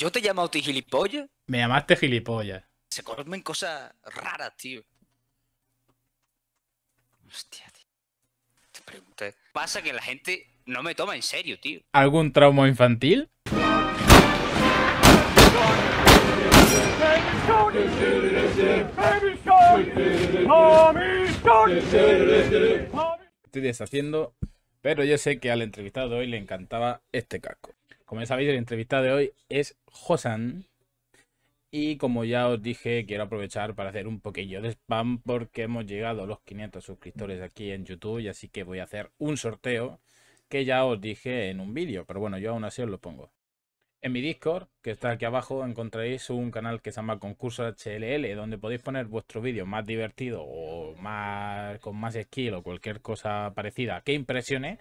Yo te he llamado ti gilipollas. Me llamaste gilipollas. Se comen cosas raras, tío. Hostia, tío. Te pregunté. Pasa que la gente no me toma en serio, tío. ¿Algún trauma infantil? Estoy deshaciendo, pero yo sé que al entrevistado de hoy le encantaba este casco. Como ya sabéis, el entrevistado de hoy es Josan. Y como ya os dije, quiero aprovechar para hacer un poquillo de spam porque hemos llegado a los 500 suscriptores aquí en YouTube y así que voy a hacer un sorteo que ya os dije en un vídeo, pero bueno, yo aún así os lo pongo. En mi Discord, que está aquí abajo, encontraréis un canal que se llama Concurso HLL, donde podéis poner vuestro vídeo más divertido o más con más skill o cualquier cosa parecida que impresione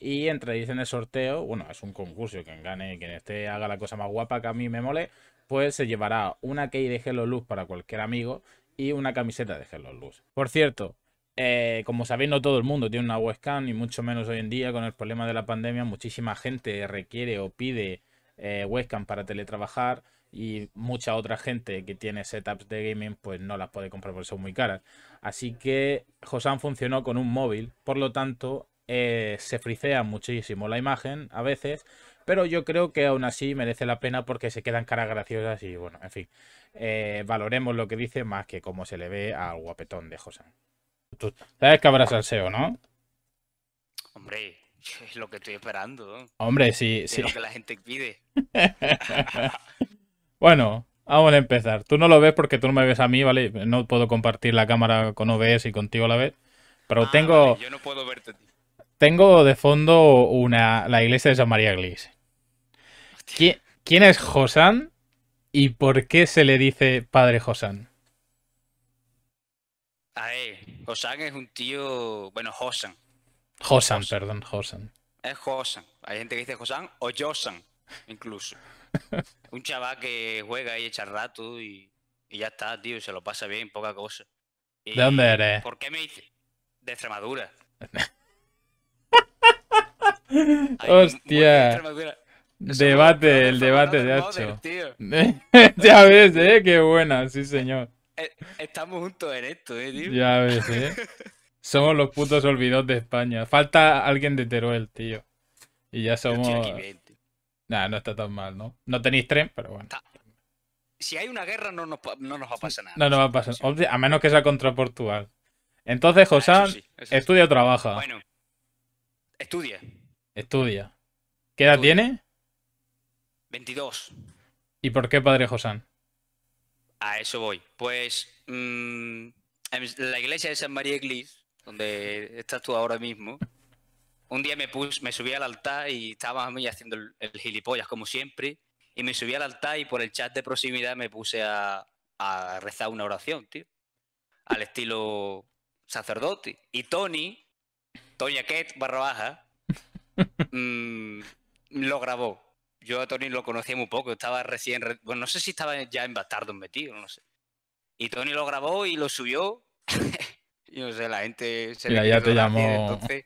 y y en el sorteo. Bueno, es un concurso, quien gane, quien esté, haga la cosa más guapa que a mí me mole, pues se llevará una key de Hello Luz para cualquier amigo y una camiseta de Hello Luz. Por cierto, eh, como sabéis, no todo el mundo tiene una webcam, y mucho menos hoy en día con el problema de la pandemia. Muchísima gente requiere o pide eh, webcam para teletrabajar y mucha otra gente que tiene setups de gaming pues no las puede comprar porque son muy caras. Así que Josan funcionó con un móvil, por lo tanto eh, se fricea muchísimo la imagen a veces, pero yo creo que aún así merece la pena porque se quedan caras graciosas y bueno, en fin, eh, valoremos lo que dice más que cómo se le ve al guapetón de José. Tú sabes que habrá salseo, ¿no? Hombre, es lo que estoy esperando. Hombre, sí, es lo que la gente pide. bueno, vamos a empezar. Tú no lo ves porque tú no me ves a mí, ¿vale? No puedo compartir la cámara con OBS y contigo a la vez. Pero ah, tengo. yo no puedo verte, tengo de fondo una, la iglesia de San María Glis. ¿Quién, es Josán y por qué se le dice padre Josán? A es un tío. Bueno, Josan. Josan, perdón, Josan. Es Josan. Hay gente que dice Josán o Josan, incluso. un chaval que juega y echa rato y, y ya está, tío, y se lo pasa bien, poca cosa. ¿De dónde eres? ¿Por qué me dice? De Extremadura. Hostia. Debate, el debate de Hacho. ya ves, eh, qué buena, sí señor. Eh, estamos juntos en esto, eh, tío. Ya ves, eh. Somos los putos olvidos de España. Falta alguien de Teruel, tío. Y ya somos. Nah, no está tan mal, ¿no? No tenéis tren, pero bueno. Si hay una guerra, no nos, va a pasar nada. No nos va a pasar. A menos que sea contra Portugal. Entonces, ah, José, estudia o trabaja. Bueno. Estudia. Estudia. ¿Qué edad tiene? 22. ¿Y por qué Padre Josán? A eso voy. Pues mm, en la iglesia de San María Eglis, donde estás tú ahora mismo, un día me, pus, me subí al altar y estaba a mí haciendo el, gilipollas, como siempre, y me subí al altar y por el chat de proximidad me puse a, a rezar una oración, tío. Al estilo sacerdote. Y Tony, Toña Kett barra baja mm, lo grabó. Yo a Tony lo conocía muy poco, estaba recién, bueno, no sé si estaba ya en Bastardo metido, no sé. Y Tony lo grabó y lo subió. y no sé, la gente se ya llamó. Entonces,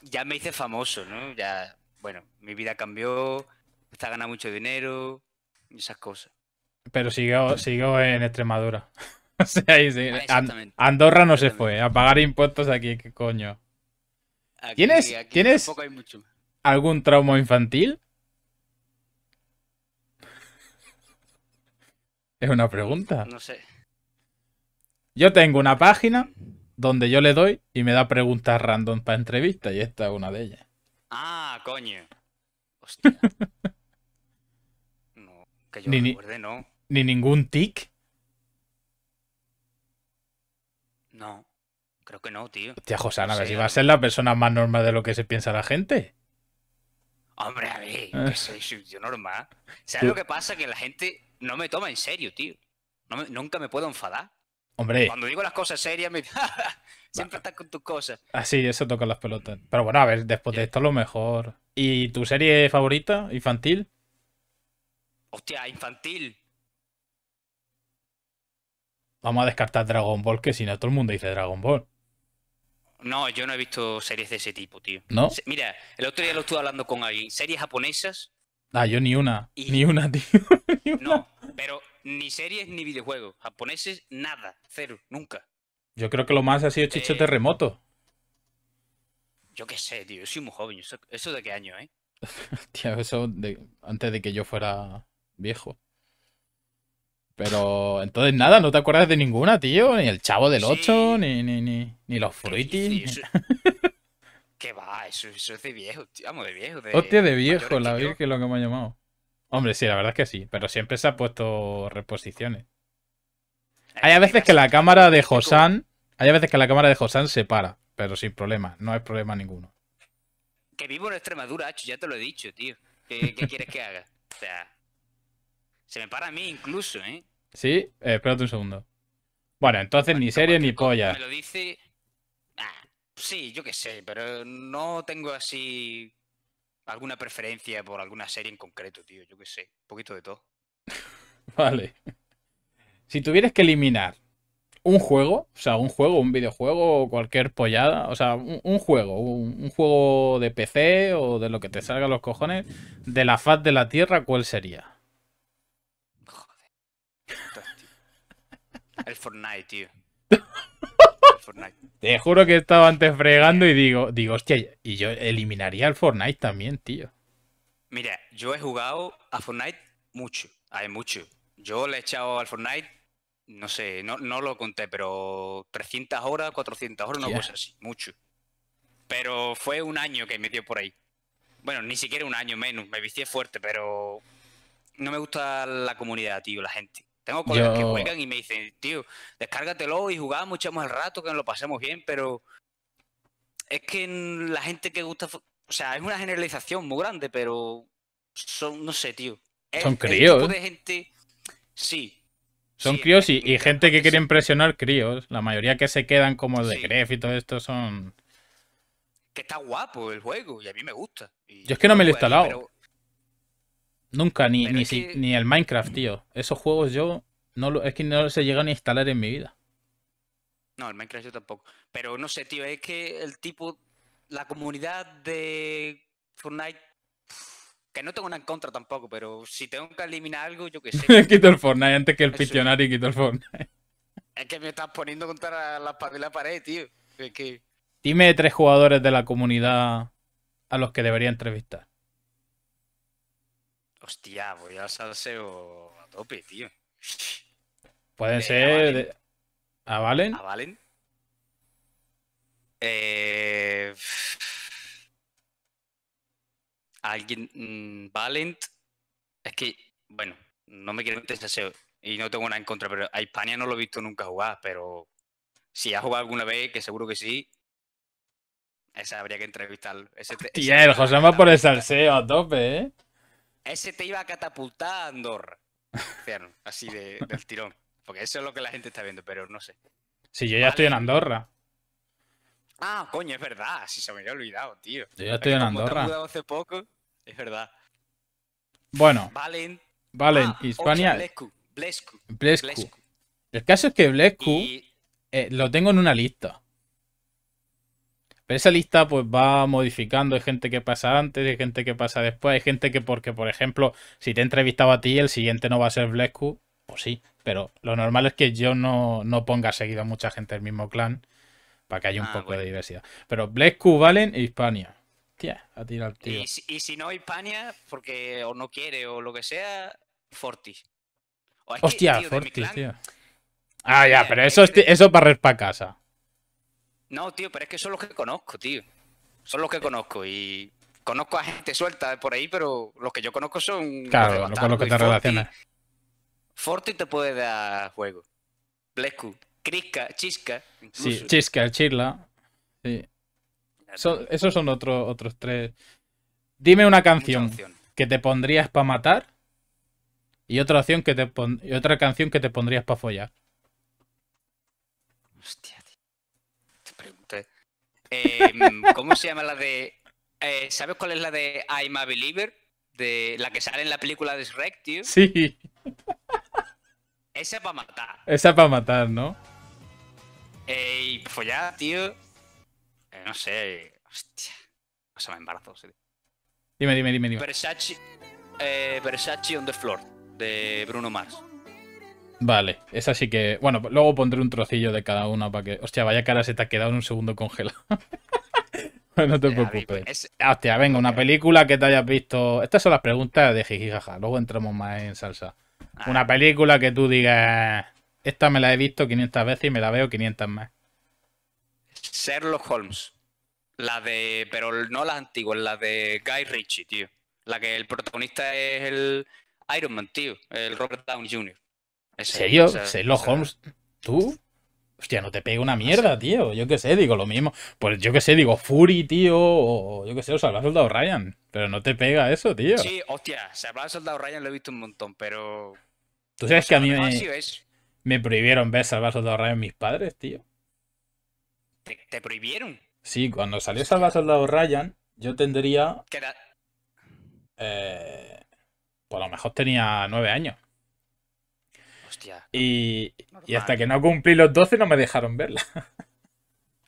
ya me hice famoso, ¿no? Ya, bueno, mi vida cambió, está ganando mucho dinero esas cosas. Pero sigo, sigo en Extremadura. o sea, ahí sí. Ah, Andorra no se fue. A pagar impuestos aquí, qué coño. ¿Tienes, algún trauma infantil? Es una pregunta. No sé. Yo tengo una página donde yo le doy y me da preguntas random para entrevistas y esta es una de ellas. Ah, coño. Hostia. no, que yo ni, Ni ningún tic. Creo que no, tío. Tía Josana, a ver si va a ser la persona más normal de lo que se piensa la gente. Hombre, a ver, eh. soy yo normal. ¿Sabes lo que pasa? Que la gente no me toma en serio, tío. nunca me puedo enfadar. Hombre. Cuando digo las cosas serias, me... siempre estás con tus cosas. Así, ah, sí, eso toca las pelotas. Pero bueno, a ver, después de esto, lo mejor. ¿Y tu serie favorita, infantil? Hostia, infantil. Vamos a descartar Dragon Ball, que si no todo el mundo dice Dragon Ball. No, yo no he visto series de ese tipo, tío. ¿No? Mira, el otro día lo estuve hablando con alguien. Series japonesas. Ah, yo ni una. Ni una, tío. No, pero ni series ni videojuegos. Japoneses, nada. Cero. Nunca. Yo creo que lo más ha sido Chicho eh, Terremoto. Yo qué sé, tío. Yo soy muy joven. ¿Eso, de qué año, eh? tío, eso antes de que yo fuera viejo. Pero entonces nada, no te acuerdas de ninguna, tío. Ni el Chavo del 8, ni, ni, ni, ni, los Fruitis. Qué va, eso, es de viejo, tío. Vamos, de viejo. De... Hostia, de viejo, la vieja es lo que me ha llamado. Hombre, sí, la verdad es que sí. Pero siempre se ha puesto reposiciones. Eh, hay a veces que la cámara de Josan. Hay a veces que la cámara de Josan se para, pero sin problema, no hay problema ninguno. Que vivo en Extremadura, ya te lo he dicho, tío. ¿Qué, qué quieres que haga? O sea. Se me para a mí incluso, ¿eh? Sí, eh, espérate un segundo. Bueno, entonces ni serie ni polla. Me lo dice. Ah, sí, yo qué sé, pero no tengo así alguna preferencia por alguna serie en concreto, tío. Yo qué sé, un poquito de todo. vale. Si tuvieras que eliminar un juego, o sea, un juego, un videojuego o cualquier pollada, o sea, un, juego, un, juego de PC o de lo que te salga a los cojones, de la faz de la Tierra, ¿cuál sería? El Fortnite, tío. Te juro que estaba antes fregando y digo, digo, hostia, y yo eliminaría el Fortnite también, tío. Mira, yo he jugado a Fortnite mucho, hay mucho. Yo le he echado al Fortnite, no sé, no, no lo conté, pero 300 horas, 400 horas, no cosa así, mucho. Pero fue un año que me por ahí. Bueno, ni siquiera un año menos, me vicié fuerte, pero no me gusta la comunidad, tío, la gente. Tengo colegas que juegan y me dicen, tío, descárgatelo y jugamos, echamos el rato, que nos lo pasemos bien, pero es que la gente que gusta. O sea, es una generalización muy grande, pero son, no sé, tío. son críos. ¿eh? de gente. Sí. Son sí, críos y, gente que quiere impresionar críos. La mayoría que se quedan como de sí. y todo esto son. Que está guapo el juego y a mí me gusta. yo es que no me lo he instalado. Nunca, ni, ni, el Minecraft, tío. Esos juegos yo no lo, es que no los he a instalar en mi vida. No, el Minecraft yo tampoco. Pero no sé, tío, es que el tipo, la comunidad de Fortnite, que no tengo una en contra tampoco, pero si tengo que eliminar algo, yo qué sé. quito el Fortnite antes que el Pictionary, quito el Fortnite. es que me estás poniendo contra la, pared, tío. Dime tres jugadores de la comunidad a los que debería entrevistar. Hostia, voy al salseo a tope, tío. Pueden ser. ¿A Valen? ¿A Valen? Eh... Alguien. Valen. Mm, Valent. Es que, bueno, no me quiero meter salseo y no tengo nada en contra, pero a España no lo he visto nunca jugar, pero si ha jugado alguna vez, que seguro que sí, esa habría que entrevistar. Ese, el José va por el salseo a tope, ¿eh? ese te iba a catapultar a Andorra. así de, del tirón. Porque eso es lo que la gente está viendo, pero no sé. Sí, yo ya estoy en Andorra. Ah, coño, es verdad. Sí, se me había olvidado, tío. Yo ya estoy en Andorra. hace poco, es verdad. Bueno. Valen. Valen, ah, Hispania. Blescu, Blescu, El caso es que Blescu eh, lo tengo en una lista. Pero esa lista pues va modificando, hay gente que pasa antes, hay gente que pasa después, hay gente que porque, por ejemplo, si te entrevistado a ti, el siguiente no va a ser Blescu, pues sí, pero lo normal es que yo no, ponga seguido a mucha gente del mismo clan para que haya un ah, poco de diversidad. Pero Blescu, Valen e Hispania. Tía, a tirar al Y, si, no Hispania, porque o no quiere o lo que sea, Fortis Hostia, Fortis tío, Ah, ya, pero eso, eso para respa casa. No, tío, pero es que son los que conozco, tío. Son los que conozco y conozco a gente suelta por ahí, pero los que yo conozco son... Claro, con los que te relacionas. Forte te puede dar juego. Blescu, Crisca, Chisca. Sí, Chisca, Chirla. Sí. esos son otros otros tres. Dime una canción que te pondrías para matar y otra, opción que te pon... y otra canción que te pondrías para follar. Hostia. Em, ¿Cómo se llama la de. Eh, ¿Sabes cuál es la de I'm a Believer? De la que sale en la película de Shrek, tío. Sí. Esa es para matar. Esa es para matar, ¿no? Y pues ya, tío. Eh, no sé. Hostia. O sea, me embarazo. Dime, dime, dime, dime. Versace, eh, Versace on the Floor, de Bruno Mars. Vale, esa sí que... Bueno, pues luego pondré un trocillo de cada una para que... Hostia, vaya cara, se te ha quedado en un segundo congelado. Pues no te preocupes. Pues hostia, venga, una película que te hayas visto... Estas son las preguntas de jijijaja, luego entramos más en salsa. Ah. Una película que tú digas... Esta me la he visto 500 veces y me la veo 500 más. Sherlock Holmes. La de... Pero no la antigua, la de Guy Ritchie, tío. La que el protagonista es el Iron Man, tío. El Robert Downey Jr. ¿En serio? ¿Se Holmes, tú. Hostia, no te pegue una mierda, tío. Yo qué sé, digo lo mismo. Pues yo qué sé, digo Fury, tío. O yo qué sé, o Salvar Soldado Ryan. Pero no te pega eso, tío. Sí, hostia, Salvar Soldado Ryan lo he visto un montón, pero. Tú sabes que a mí me, prohibieron ver Salvar Soldado Ryan mis padres, tío. ¿Te, prohibieron? Sí, cuando salió Salva Soldado Ryan, yo tendría. ¿Qué eh, pues lo mejor tenía nueve años. Y, hasta que no cumplí los 12 no me dejaron verla.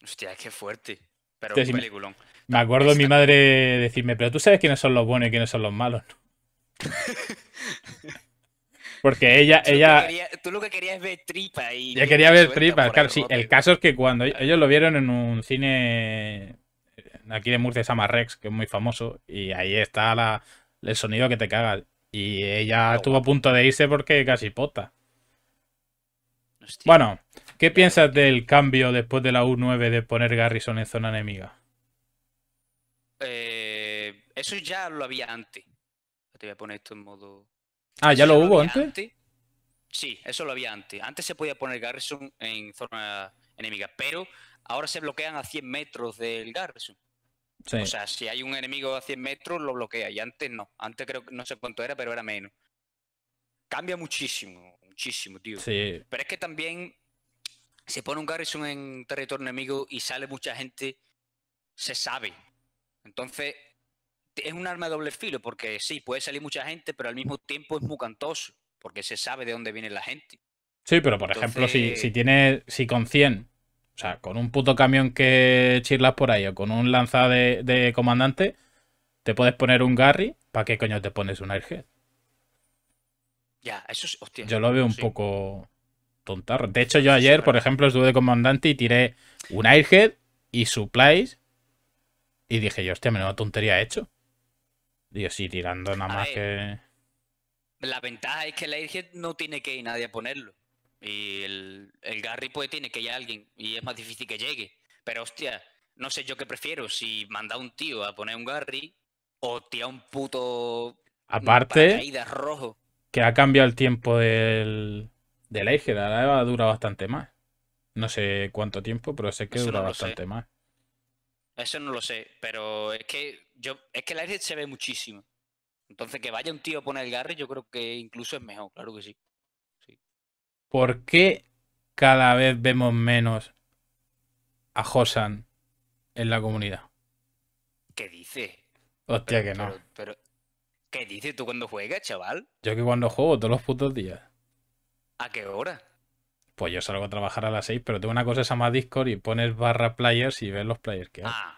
Hostia, qué fuerte. Pero un peliculón. Me acuerdo de mi madre decirme, pero tú sabes quiénes son los buenos y quiénes son los malos. Porque ella. Tú ella... Lo tú lo que querías es ver tripa y. quería ver El caso es que cuando ellos lo vieron en un cine aquí de Murcia se Rex, que es muy famoso, y ahí está el sonido que te cagas. Y ella estuvo a punto de irse porque casi pota. Bueno, ¿qué piensas del cambio después de la U9 de poner Garrison en zona enemiga? Eh, eso ya lo había antes. Te voy a poner esto en modo. Ah, ¿ya lo, hubo antes? Sí, eso lo había antes. Antes se podía poner Garrison en zona enemiga, pero ahora se bloquean a 100 metros del Garrison. O sea, si hay un enemigo a 100 metros, lo bloquea. Y antes no. Antes creo que no sé cuánto era, pero era menos. Cambia muchísimo muchísimo, tío. Pero es que también se pone un garrison en territorio enemigo y sale mucha gente, se sabe. Entonces, es un arma de doble filo, porque sí, puede salir mucha gente, pero al mismo tiempo es muy cantoso, porque se sabe de dónde viene la gente. Sí, pero por ejemplo, si, si tienes, si con 100, o sea, con un puto camión que chirlas por ahí o con un lanzado de, comandante, te puedes poner un Garry, ¿para qué coño te pones un Airhead? yo lo veo un poco tontarro. De hecho, yo ayer, por ejemplo, estuve de comandante y tiré un Airhead y supplies. Y dije yo, hostia, menuda tontería he hecho. Dios, sí, tirando nada más que. La ventaja es que el Airhead no tiene que ir nadie a ponerlo. Y el, el Garry pues tiene que ir alguien. Y es más difícil que llegue. Pero hostia, no sé yo qué prefiero, si mandar un tío a poner un Garry o tirar un puto. Aparte. Rojo que ha cambiado el tiempo del, del eje. La dura bastante más. No sé cuánto tiempo, pero sé que dura bastante más. Eso no lo sé, pero es que yo es que el aire se ve muchísimo. Entonces que vaya un tío a poner el garre, yo creo que incluso es mejor, claro que sí. ¿Por qué cada vez vemos menos a Josan en la comunidad? ¿Qué dice? Hostia, que no. pero, ¿Qué dices tú cuando juegas, chaval? Yo que cuando juego todos los putos días. ¿A qué hora? Pues yo salgo a trabajar a las 6, pero tengo una cosa que se Discord y pones barra players y ves los players que hay. Ah.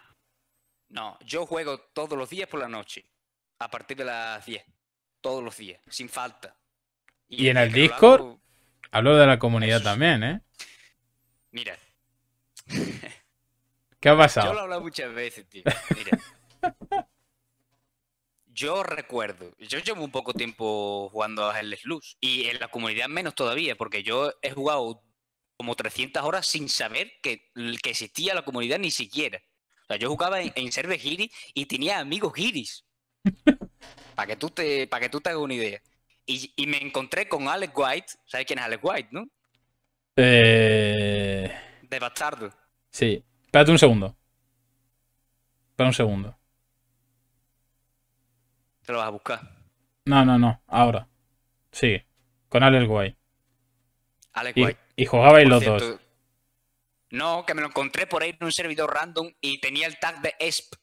No, yo juego todos los días por la noche. A partir de las 10. Todos los días, sin falta. Y, en el Discord. Hablo de la comunidad también, ¿eh? Mira. ¿Qué ha pasado? Yo lo he hablado muchas veces, tío. Mira. yo recuerdo, yo llevo un poco tiempo jugando a Hell's Luz y en la comunidad menos todavía, porque yo he jugado como 300 horas sin saber que, existía la comunidad ni siquiera. O sea, yo jugaba en, serve server Giri y tenía amigos Giris. para que tú te que tú hagas una idea. Y, me encontré con Alex White, ¿sabes quién es Alex White, no? Eh... De bastardo. Sí. Espérate un segundo. Espérate un segundo lo vas a buscar. No, no, no. Ahora. Sí. Con Alex Guay. Alex y, Y jugabais los dos. No, que me lo encontré por ahí en un servidor random y tenía el tag de ESP.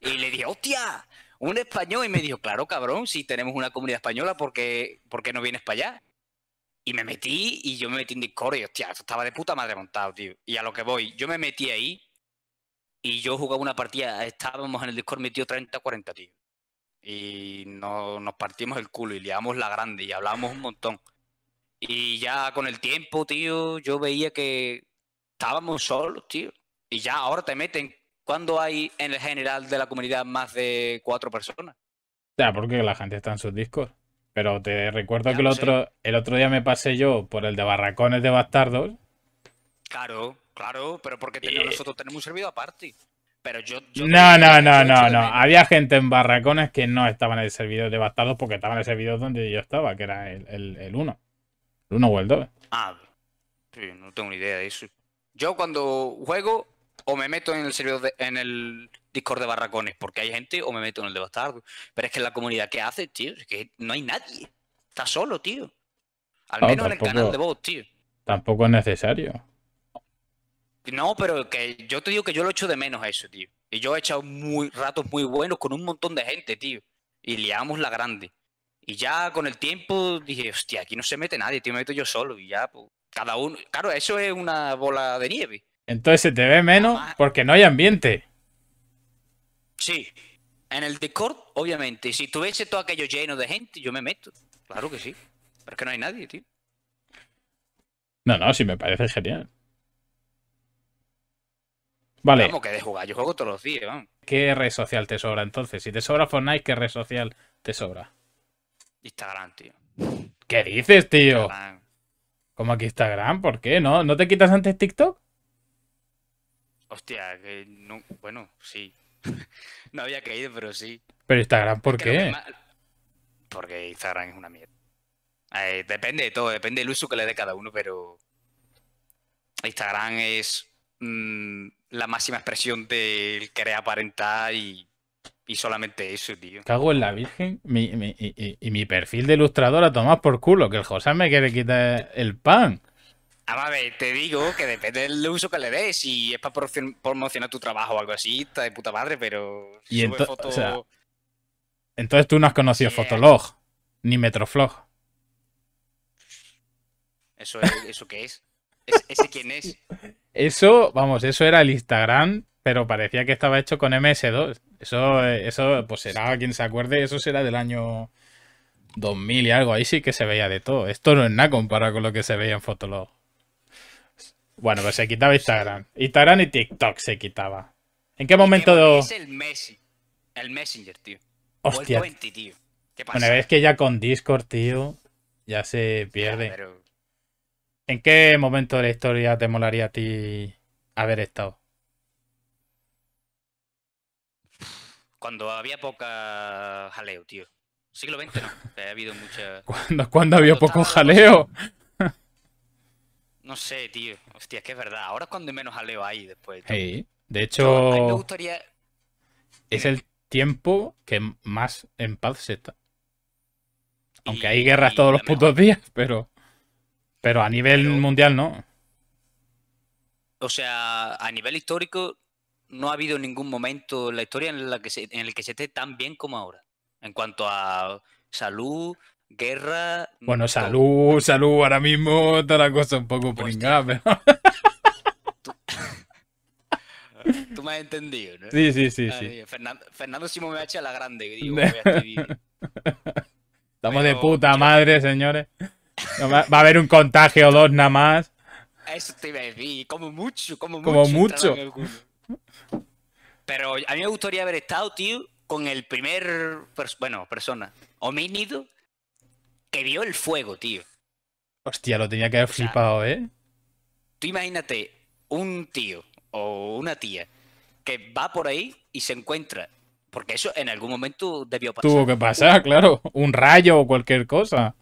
Y le dije, ¡hostia! Un español. Y me dijo, claro, cabrón, si tenemos una comunidad española, ¿por qué, ¿por no vienes para allá? Y me metí y yo me metí en Discord y, hostia, esto estaba de puta madre montado, tío. Y a lo que voy, yo me metí ahí y yo jugaba una partida, estábamos en el Discord metido 30-40, tío y nos partimos el culo y liamos la grande y hablábamos un montón. Y ya con el tiempo, tío, yo veía que estábamos solos, tío. Y ya ahora te meten. ¿Cuándo hay en el general de la comunidad más de cuatro personas? Ya, porque la gente está en sus discos. Pero te recuerdo que el otro, el otro día me pasé yo por el de Barracones de Bastardos. Claro, claro, pero porque nosotros tenemos un servidor aparte. Pero yo. no, no, no, no, no. Había gente en barracones que no estaba en el servidor devastado porque estaban en el servidor donde yo estaba, que era el 1. El, el, uno. o el 2. Ah, no tengo ni idea de eso. Yo cuando juego o me meto en el servidor en el Discord de barracones porque hay gente o me meto en el devastado. Pero es que la comunidad que hace, tío, es que no hay nadie. Está solo, tío. Al menos en el canal de voz, tío. Tampoco es necesario. No, pero que yo te digo que yo lo echo de menos a eso, tío. Y yo he echado muy, ratos muy buenos con un montón de gente, tío. Y liamos la grande. Y ya con el tiempo dije, hostia, aquí no se mete nadie, tío, me meto yo solo. Y ya, pues, cada uno. Claro, eso es una bola de nieve. Entonces se te ve menos porque no hay ambiente. Sí. En el Discord, obviamente. Si tuviese todo aquello lleno de gente, yo me meto. Claro que sí. Pero es que no hay nadie, tío. No, no, sí me parece genial. Vale. que de jugar, yo juego todos los días, vamos. ¿Qué red social te sobra entonces? Si te sobra Fortnite, ¿qué red social te sobra? Instagram, tío. ¿Qué dices, tío? ¿Cómo que Instagram? ¿Por qué? ¿No, ¿No te quitas antes TikTok? Hostia, que bueno, sí. no había caído, pero sí. ¿Pero Instagram por qué? Porque Instagram es una mierda. depende de todo, depende del uso que le dé cada uno, pero Instagram es Mm, la máxima expresión del querer aparentar y, solamente eso, tío. Cago en la Virgen y, mi perfil de ilustradora tomás por culo, que el José me quiere quitar el pan. A ver, te digo que depende del uso que le des. y es para promocionar tu trabajo o algo así, está de puta madre, pero. y entonces tú no has conocido Fotolog eh. ni Metroflog. ¿Eso, es, ¿Eso qué es? ¿Ese, quién es? Eso, vamos, eso era el Instagram, pero parecía que estaba hecho con MS2. Eso, eh, eso pues será, quien se acuerde, eso será del año 2000 y algo. Ahí sí que se veía de todo. Esto no es nada comparado con lo que se veía en Fotolog. Bueno, pues se quitaba Instagram. Instagram y TikTok se quitaba. ¿En qué momento...? es el Messi. El Messenger, tío. Hostia. ¿Qué pasa? que ya con Discord, tío, ya se pierde. ¿En qué momento de la historia te molaría a ti haber estado? Cuando había poca jaleo, tío. Siglo XX no. Ha habido mucha. ¿Cuándo, había poco jaleo? No sé, tío. Hostia, es que es verdad. Ahora es cuando menos jaleo hay después. Sí. De hecho. Es el tiempo que más en paz se está. Aunque hay guerras todos los putos días, pero. Pero a nivel mundial no. O sea, a nivel histórico no ha habido ningún momento en la historia en, la que se, en el que se esté tan bien como ahora. En cuanto a salud, guerra. Bueno, mm, salud, salud, ahora mismo está la cosa un poco pringada, pero... ¿Tú, me has entendido, ¿no? Sí, sí, sí. Fernando, Simón me ha hecho la grande, digo, voy a Estamos de puta madre, señores va, a haber un contagio o dos nada más. Eso te iba a como mucho, como, mucho. Pero a mí me gustaría haber estado, tío, con el primer, bueno, persona, homínido, que vio el fuego, tío. Hostia, lo tenía que haber flipado, ¿eh? Tú imagínate un tío o una tía que va por ahí y se encuentra. Porque eso en algún momento debió pasar. Tuvo que pasar, claro. Un rayo o cualquier cosa.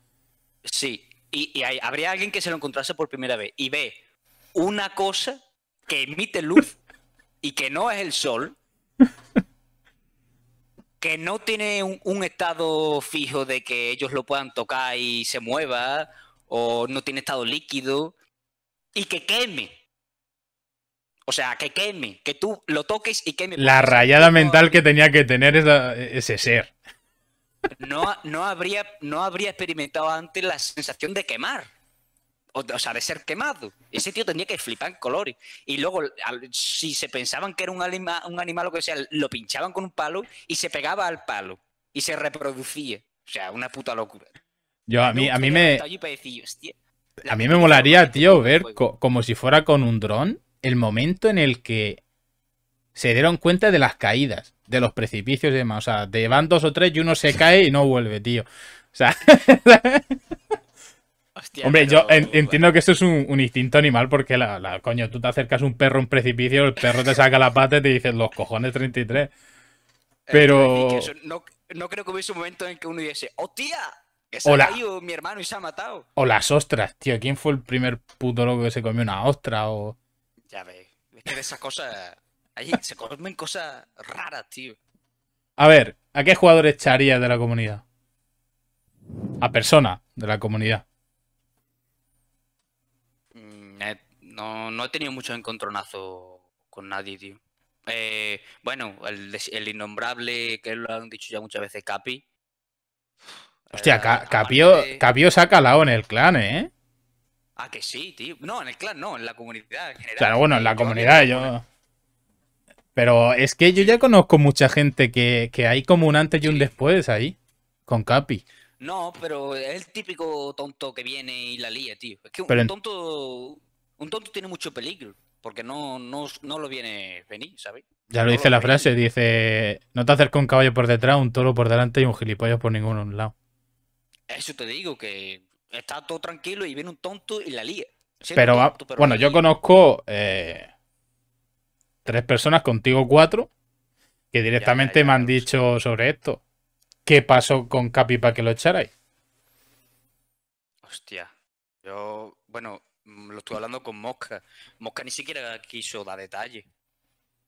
Sí, y, habría alguien que se lo encontrase por primera vez y ve una cosa que emite luz y que no es el sol, que no tiene un, estado fijo de que ellos lo puedan tocar y se mueva, o no tiene estado líquido, y que queme. O sea, que queme, que tú lo toques y queme. La rayada mental que tenía que tener ese ser no, habría, no habría experimentado antes la sensación de quemar. O, sea, de ser quemado. Ese tío tenía que flipar en colores. Y luego, si se pensaban que era un, un animal o que sea, lo pinchaban con un palo y se pegaba al palo. Y se reproducía. O sea, una puta locura. Yo, a mí, a mí me... a mí me molaría, tío, este ver como si fuera con un dron el momento en el que se dieron cuenta de las caídas de los precipicios y demás. O sea, te van dos o tres y uno se cae y no vuelve, tío. O sea. Hostia, Hombre, yo entiendo que eso es un, instinto animal porque la, coño, tú te acercas a un perro a un precipicio, el perro te saca la pata y te dices los cojones 33. Eh, pero. no, creo que hubiese un momento en que uno dijese, ¡hostia! Que se ha caído mi hermano y se ha matado. O las ostras, tío. ¿Quién fue el primer puto loco que se comió una ostra? O... Ya ves, es que de esas cosas se comen cosas raras, tío. A ver, ¿a qué jugadores echarías de la comunidad? A personas de la comunidad. Mm, eh, no, no he tenido mucho encontronazo con nadie, tío. Eh, bueno, el, innombrable, que lo han dicho ya muchas veces, Capi. Hostia, eh, Capio, Capio saca la en el clan, ¿eh? Ah, que sí, tío. No, en el clan no, en la comunidad general. Claro, bueno, en la comunidad yo... Pero es que yo ya conozco mucha gente que, hay como un antes y un después ahí, con Capi. No, pero es el típico tonto que viene y la lía, tío. Es que un, tonto, un tonto tiene mucho peligro, porque no, no, lo viene venir, ¿sabes? Ya lo dice la frase, dice, no te acerques un caballo por detrás, un toro por delante y un gilipollas por ningún lado. Eso te digo, que está todo tranquilo y viene un tonto y la lía. Pero, ah, bueno, yo conozco eh, tres personas, contigo cuatro, que directamente me han dicho sobre esto. ¿Qué pasó con Capi para que lo echarais? Hostia. Yo, bueno, mm, lo estoy hablando con Mosca. Mosca ni siquiera quiso dar detalle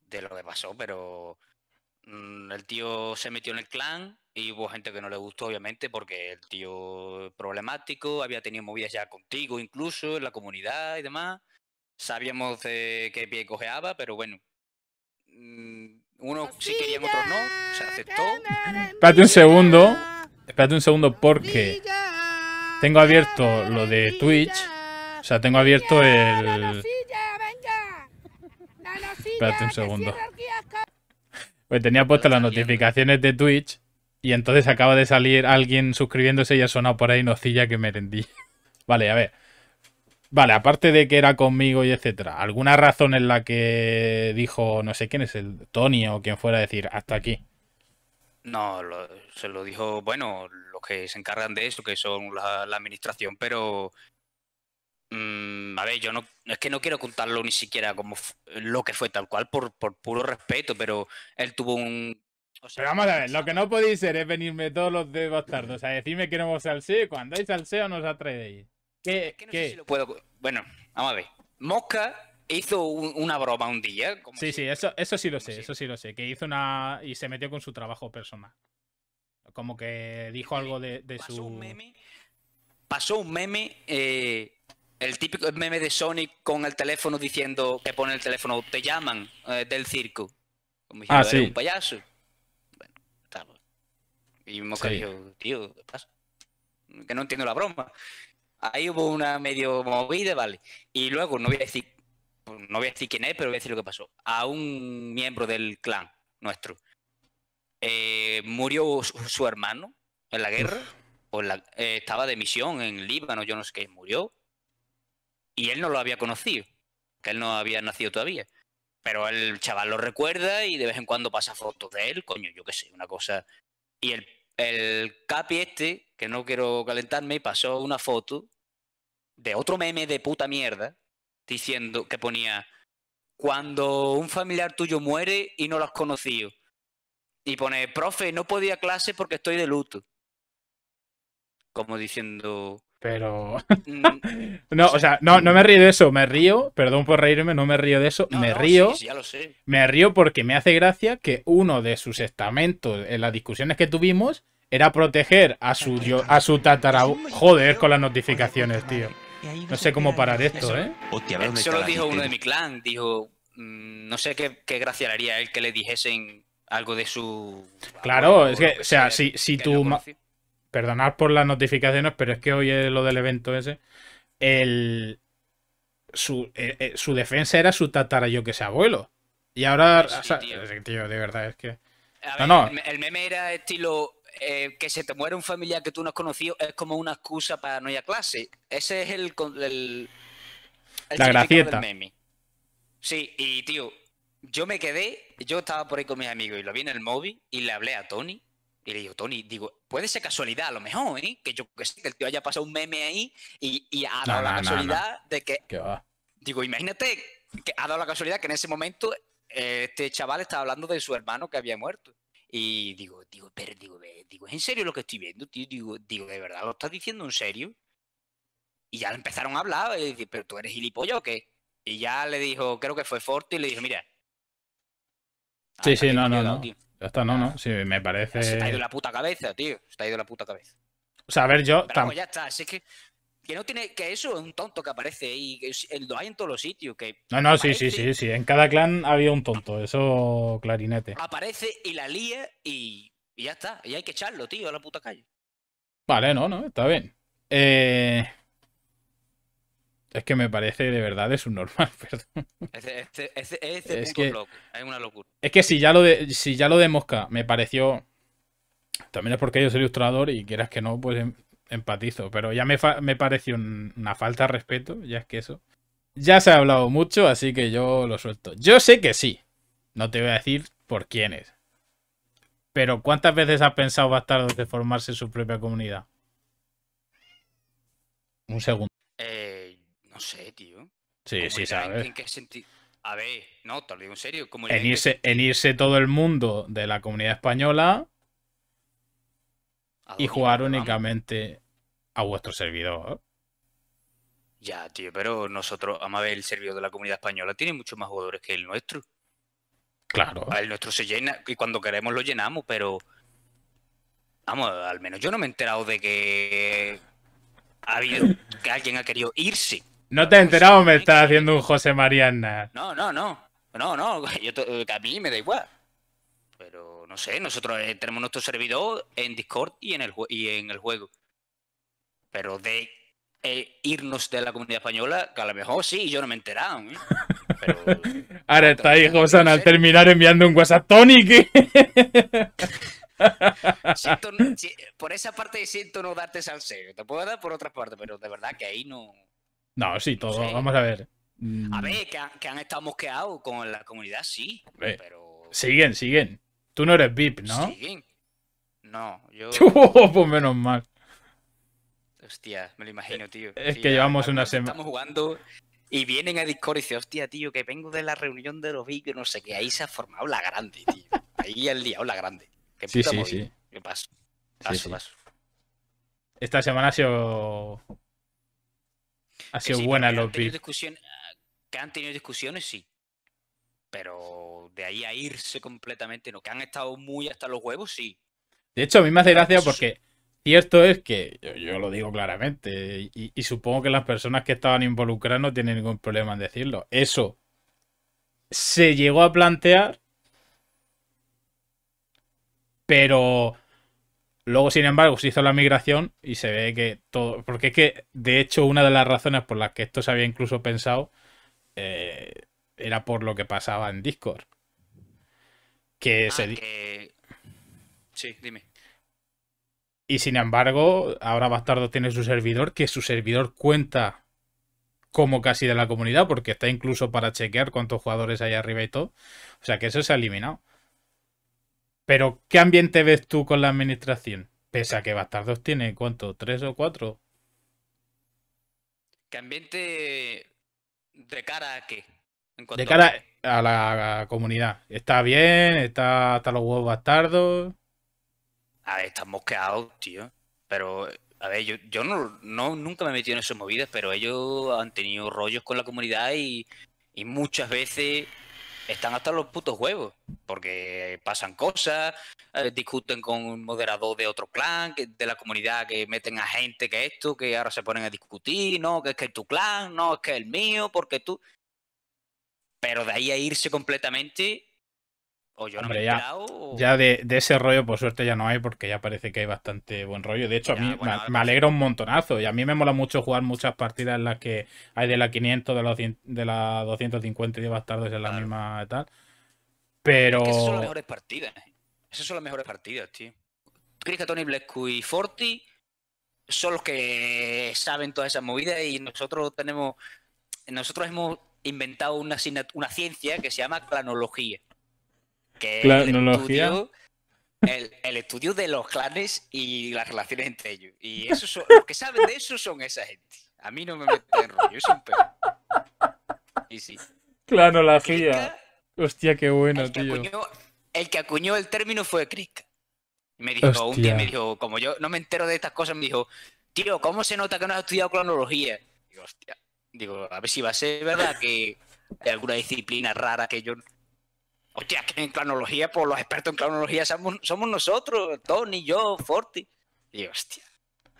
de lo que pasó, pero mm, el tío se metió en el clan y hubo gente que no le gustó, obviamente, porque el tío problemático, había tenido movidas ya contigo incluso, en la comunidad y demás. Sabíamos de qué pie cojeaba, pero bueno. Mm, uno sí querían, otros no. Se aceptó. Espérate un segundo. Espérate un segundo porque tengo abierto lo de Twitch. O sea, tengo abierto el... Espérate un segundo. Pues tenía puestas las notificaciones de Twitch y entonces acaba de salir alguien suscribiéndose y ha sonado por ahí nocilla que me rendí. Vale, a ver. Vale, aparte de que era conmigo y etcétera, ¿alguna razón en la que dijo, no sé quién es el Tony o quien fuera a decir, hasta aquí? No, se lo dijo, bueno, los que se encargan de eso, que son la, administración, pero. Mm, a ver, yo no. Es que no quiero contarlo ni siquiera como lo que fue tal cual, por, puro respeto, pero él tuvo un pero vamos a ver, lo que no podéis ser es venirme todos los de bastardos a decirme que no vamos al y cuando hay salseo nos atrevéis que lo puedo. Bueno, vamos a ver. Mosca hizo una broma un día. sí, sí, eso, eso sí lo sé, eso sí lo sé. Que hizo una. y se metió con su trabajo personal. Como que dijo algo de, su. pasó un meme. Eh, el típico meme de Sonic con el teléfono diciendo que pone el teléfono, te llaman eh, del circo. Como diciendo, ah, un payaso. Bueno, Y Mosca dijo, tío, ¿qué pasa? Que no entiendo la broma ahí hubo una medio movida, vale. Y luego, no voy a decir, no voy a decir quién es, pero voy a decir lo que pasó. A un miembro del clan nuestro eh, murió su, hermano en la guerra. Eh, estaba de misión en Líbano, yo no sé qué, murió. Y él no lo había conocido, que él no había nacido todavía. Pero el chaval lo recuerda y de vez en cuando pasa fotos de él, coño, yo qué sé, una cosa. Y el, el capi este, que no quiero calentarme, pasó una foto de otro meme de puta mierda diciendo que ponía cuando un familiar tuyo muere y no lo has conocido. Y pone, profe, no podía clase porque estoy de luto. Como diciendo. Pero. Mm, no, o sea, no, me mm". río de eso, me río, perdón por reírme, no me río de eso, me río. Me río porque me hace gracia que uno de sus estamentos en las discusiones que tuvimos era proteger a su, yo, a su Joder, con las notificaciones, tío no, sé cómo parar esto, ¿eh? Eso eh, lo dijo uno de mi clan, dijo, mm, no sé qué, qué gracia haría él que le dijesen algo de su... Claro, es que, pues o, sea, si, si tú... Perdonad por las notificaciones, pero es que hoy lo del evento ese. El, su, eh, eh, defensa era su yo que sea abuelo. Y ahora... Pues tío. de verdad, es que... no, no. El meme era estilo eh, que se te muere un familiar que tú no has conocido es como una excusa para no ir a clase. Ese es el. el, la gracieta. Del meme. Sí, y tío, yo me quedé, yo estaba por ahí con mis amigos y lo vi en el móvil y le hablé a Tony. Y le digo, Tony, digo, puede ser casualidad a lo mejor, ¿eh? Que yo que sé, que el tío haya pasado un meme ahí y, ha dado la casualidad de que. Digo, imagínate que ha dado la casualidad que en ese momento eh, este chaval estaba hablando de su hermano que había muerto. Y digo, digo, pero digo, digo, ¿es en serio lo que estoy viendo, tío? Digo, digo, ¿de verdad lo estás diciendo en serio? Y ya le empezaron a hablar, pero tú eres gilipollas o qué? Y ya le dijo, creo que fue Forte, y le dijo, mira. Sí, sí, no, no, no. Ya está, no, no. Sí, me parece. se ha ido la puta cabeza, tío. Se ha ido la puta cabeza. O sea, a ver, yo. Pero, ya está, así que que no tiene, que eso es un tonto que aparece y el lo hay en todos los sitios. Que no, no, sí, sí, sí, sí. En cada clan había un tonto, eso clarinete. Aparece y la lía y, ya está. Y hay que echarlo, tío, a la puta calle. Vale, no, no, está bien. Eh... Es que me parece de verdad es un normal, perdón. Este, este, este, es que, loco. Es una locura. Es que si ya lo de, si ya lo de Mosca me pareció. También es porque yo soy ilustrador y quieras que no, pues em, empatizo, pero ya me, parece una falta de respeto, ya es que eso. Ya se ha hablado mucho, así que yo lo suelto. Yo sé que sí. No te voy a decir por quién es, Pero ¿cuántas veces has pensado bastardo de formarse su propia comunidad? Un segundo. Eh, no sé, tío. Sí, sí, sabes. ¿En A ver, no, te en serio. irse, en irse todo el mundo de la comunidad española y jugar únicamente a vuestro servidor. Ya, tío, pero nosotros, vamos a ver, el servidor de la comunidad española tiene muchos más jugadores que el nuestro. Claro. El nuestro se llena y cuando queremos lo llenamos, pero. Vamos, al menos yo no me he enterado de que. Ha habido, que alguien ha querido irse. No te he pues, enterado, me está haciendo un José Mariana. No, no, no. No, no, yo a mí me da igual no sé, nosotros eh, tenemos nuestro servidor en Discord y en el, y en el juego. Pero de eh, irnos de la comunidad española, que a lo mejor sí, yo no me he enterado. ¿eh? Ahora está ahí, José, al terminar enviando un WhatsApp Tony. por esa parte siento no darte salseo. Te puedo dar por otra parte, pero de verdad que ahí no. No, sí, todo. Vamos a ver. A mm. ver, que, han, que han estado mosqueados con la comunidad, sí. Siguen, siguen. Tú no eres VIP, ¿no? No, yo. pues menos mal. Hostia, me lo imagino, tío. Es que llevamos una semana. Estamos jugando y vienen a Discord y dicen, hostia, tío, que vengo de la reunión de los VIP, no sé qué. Ahí se ha formado la grande, tío. Ahí el día, la grande. ¿Qué sí, sí, sí. ¿Qué paso? Paso, paso. Esta semana ha sido. Ha sido buena los VIP. Que han tenido discusiones, sí. Pero de ahí a irse completamente, no, que han estado muy hasta los huevos, sí. De hecho, a mí me hace gracia porque cierto es que, yo, lo digo claramente, y, supongo que las personas que estaban involucradas no tienen ningún problema en decirlo. Eso se llegó a plantear, pero luego, sin embargo, se hizo la migración y se ve que todo. Porque es que, de hecho, una de las razones por las que esto se había incluso pensado eh, era por lo que pasaba en Discord. Que ah, se... Sí, dime. Y sin embargo, ahora Bastardo tiene su servidor, que su servidor cuenta como casi de la comunidad, porque está incluso para chequear cuántos jugadores hay arriba y todo. O sea que eso se ha eliminado. Pero, ¿qué ambiente ves tú con la administración? Pese a que Bastardos tiene, ¿cuánto? ¿Tres o cuatro? ¿Qué ambiente de cara a qué? de cara, a a la comunidad. Está bien, está hasta los huevos bastardos. A ver, están mosqueados, tío. Pero, a ver, yo, yo no, nunca me he metido en esas movidas, pero ellos han tenido rollos con la comunidad y, y muchas veces están hasta los putos huevos, porque pasan cosas, discuten con un moderador de otro clan, de la comunidad, que meten a gente que esto, que ahora se ponen a discutir, no, que es que es tu clan, no, es que es el mío, porque tú... Pero de ahí a irse completamente, o yo no me he Ya, de, ese rollo, por suerte, ya no hay, porque ya parece que hay bastante buen rollo. De hecho, a mí me, pues alegra un montonazo. Y a mí me mola mucho jugar muchas partidas en las que hay de la 500, de la, de la 250 y de bastardos en la misma tal. Pero. esas ¿eh? son las mejores partidas. Esas son las mejores partidas, tío. que Tony Blescu y Forti son los que saben todas esas movidas y nosotros tenemos. Nosotros hemos inventado una, una ciencia que se llama clanología. Que el, estudio, de los clanes y las relaciones entre ellos. Y eso son, que saben de eso son esa gente. A mí no me meten en rollo, es un Y sí. Clanología. Hostia, qué bueno, el tío. el que acuñó el término fue Crick. Me dijo, un día me dijo, como yo no me entero de estas cosas, me dijo, tío, ¿cómo se nota que no has estudiado clanología Digo, hostia, Digo, a ver si va a ser verdad que hay alguna disciplina rara que yo. Hostia, que en clanología, pues los expertos en clanología somos, nosotros, Tony, yo, Forti. Y hostia.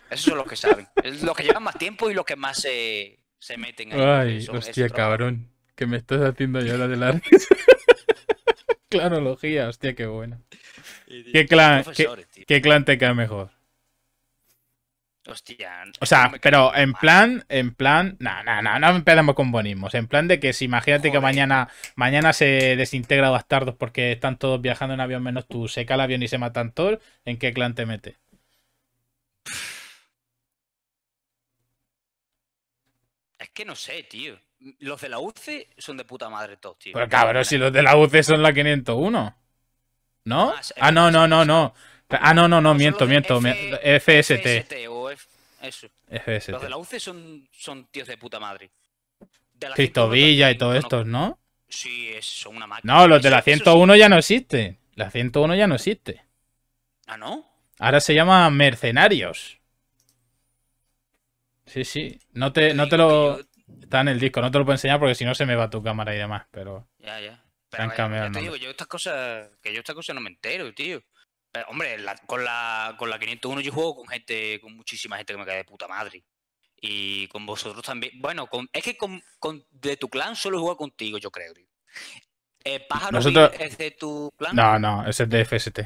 Esos son los que saben. Es los que llevan más tiempo y los que más se, se meten ahí. Ay, hostia, cabrón. Que me estás haciendo yo la de la Clanología, hostia, qué bueno. ¿Qué clan, ¿qué, clan te cae mejor? O sea, pero en plan, en plan, no, no, no, no empezamos con bonismos. En plan de que si imagínate que mañana, mañana se desintegra bastardos porque están todos viajando en avión menos tú, se cae el avión y se matan todos, ¿en qué clan te mete? Es que no sé, tío. Los de la UCE son de puta madre todos, tío. Pero cabrón, si los de la UCE son la 501. ¿No? Ah, ah no, no, no, no. Ah, no, no, no, miento, miento. FST. FST Los de la UC son, tíos de puta madre. De la Cristovilla y todos estos, ¿no? Sí, son una máquina. No, los de la 101 ya no existen. La 101 ya no existe. ¿Ah, no? Ahora se llama Mercenarios. Sí, sí. No te, no te lo. Está en el disco, no te lo puedo enseñar porque si no se me va tu cámara y demás, pero. Ya, ya. yo estas cosas. Que yo estas cosas no me entero, tío. Eh, hombre, con, la, 501 yo juego con gente, con muchísima gente que me cae de puta madre. Y con vosotros también. Bueno, con, es que con, de tu clan solo juego contigo, yo creo, eh, ¿Pájaro es de tu clan? No, no, ese es de FST.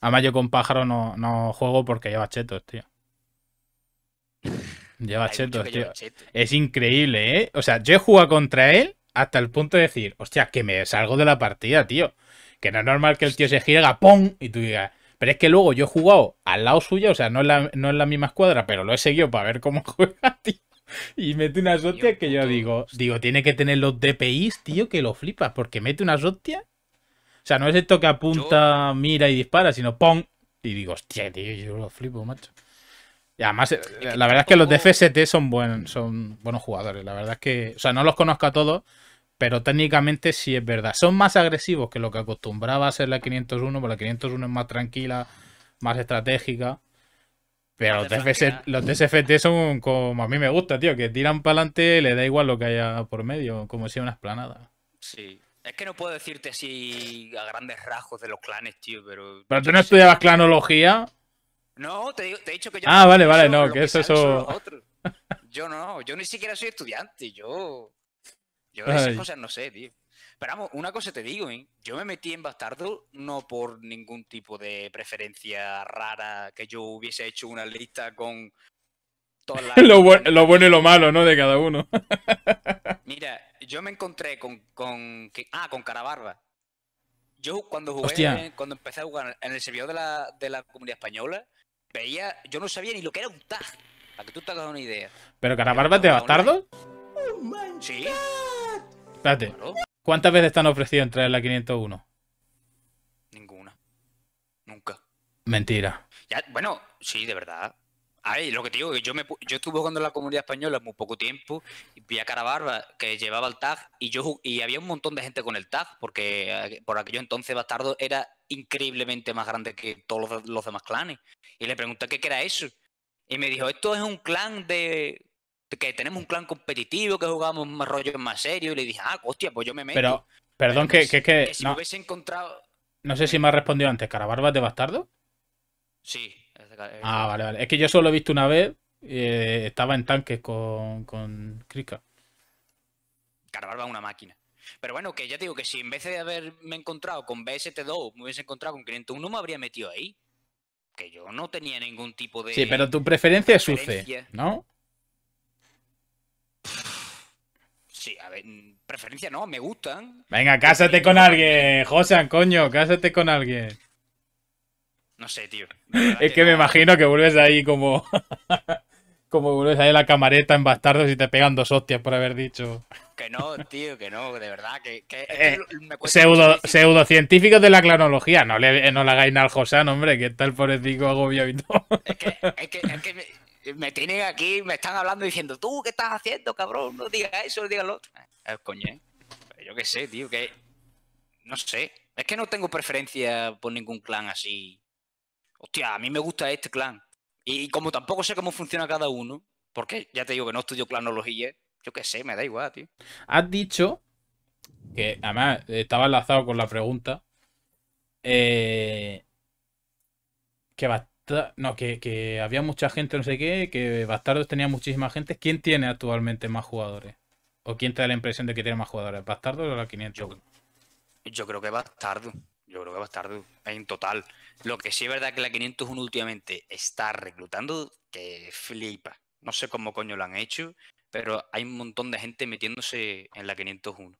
Además, yo con pájaro no, no juego porque lleva chetos, tío. Lleva chetos, tío. Es increíble, ¿eh? O sea, yo he jugado contra él hasta el punto de decir, hostia, que me salgo de la partida, tío. Que no es normal que el tío se gire, ¡pum! Y tú digas, pero es que luego yo he jugado al lado suyo, o sea, no es la, no la misma escuadra, pero lo he seguido para ver cómo juega, tío. Y mete una hostias que yo digo, digo, tiene que tener los DPIs, tío, que lo flipas, porque mete una hostias. O sea, no es esto que apunta, mira y dispara, sino ¡pum! Y digo, hostia, tío, yo lo flipo, macho. Y además, la verdad es que los de FST son, buen, son buenos jugadores. La verdad es que, o sea, no los conozco a todos, pero técnicamente sí es verdad. Son más agresivos que lo que acostumbraba a ser la 501, porque la 501 es más tranquila, más estratégica. Pero los, TFC, los son como a mí me gusta, tío, que tiran para adelante, y le da igual lo que haya por medio, como si una esplanada. Sí. Es que no puedo decirte si a grandes rasgos de los clanes, tío, pero. Pero tú no estudiabas clanología. No, te, he dicho que yo. Ah, vale, vale, no, que, que eso. Yo no, yo ni siquiera soy estudiante, yo. Yo esas cosas no sé, tío. Pero vamos, una cosa te digo, ¿eh? yo me metí en Bastardo no por ningún tipo de preferencia rara, que yo hubiese hecho una lista con todas lo, bueno y lo malo, ¿no? De cada uno. Mira, yo me encontré con... con ah, con Carabarba. Yo cuando jugué, cuando empecé a jugar en el servidor de la, de la comunidad española, veía, yo no sabía ni lo que era un tag, para que tú te hagas una idea. ¿Pero Carabarba es de Bastardo? Sí. ¿Cuántas veces te han ofrecido entrar en la 501? Ninguna. Nunca. Mentira. bueno, sí, de verdad. Ay, lo que te digo, que yo, yo estuve jugando en la comunidad española muy poco tiempo y vi a Carabarba que llevaba el tag y yo y había un montón de gente con el tag porque eh, por aquello entonces Bastardo era increíblemente más grande que todos los demás clanes. Y le pregunté qué era eso. Y me dijo, esto es un clan de que tenemos un clan competitivo, que jugamos más rollo más serio, y le dije, ah, hostia, pues yo me meto. Pero, perdón, que, que, que, si no, me hubiese encontrado. No sé si me ha respondido antes, ¿Carabarbas de Bastardo? Sí. Ah, vale, vale. Es que yo solo he visto una vez, eh, estaba en tanque con, con Krika. Carabarba es una máquina. Pero bueno, que ya digo que si en vez de haberme encontrado con BST2, me hubiese encontrado con 501, me habría metido ahí. Que yo no tenía ningún tipo de. Sí, pero tu preferencia, preferencia. es UC, ¿no? Sí, a ver, mm, preferencia no, me gustan. Venga, cásate con alguien, Josan, coño, cásate con alguien. No sé, tío. Es que me imagino que vuelves ahí como. como vuelves ahí a la camareta en bastardos y te pegan dos hostias por haber dicho. Que no, tío, que no, de verdad. Que, eh, pseudocientíficos de la clanología. No le, no le hagáis nada al Josan, hombre, que está el pobrecito agobiado y todo. Es es que me tienen aquí, me están hablando diciendo, tú, ¿qué estás haciendo, cabrón? No digas eso, no lo otro. Eh, eh. Yo qué sé, tío, que... No sé. Es que no tengo preferencia por ningún clan así. Hostia, a mí me gusta este clan. Y como tampoco sé cómo funciona cada uno, porque ya te digo que no estudio clanología, yo qué sé, me da igual, tío. Has dicho que además estaba enlazado con la pregunta. Eh, que, no, que, había mucha gente, no sé qué, que Bastardos tenía muchísima gente. ¿Quién tiene actualmente más jugadores? ¿O quién te da la impresión de que tiene más jugadores? Bastardo o la 500? Yo, creo que Bastardo. Yo creo que Bastardo. En total. Lo que sí es verdad que la 501 últimamente está reclutando que flipa. No sé cómo coño lo han hecho, pero hay un montón de gente metiéndose en la 501.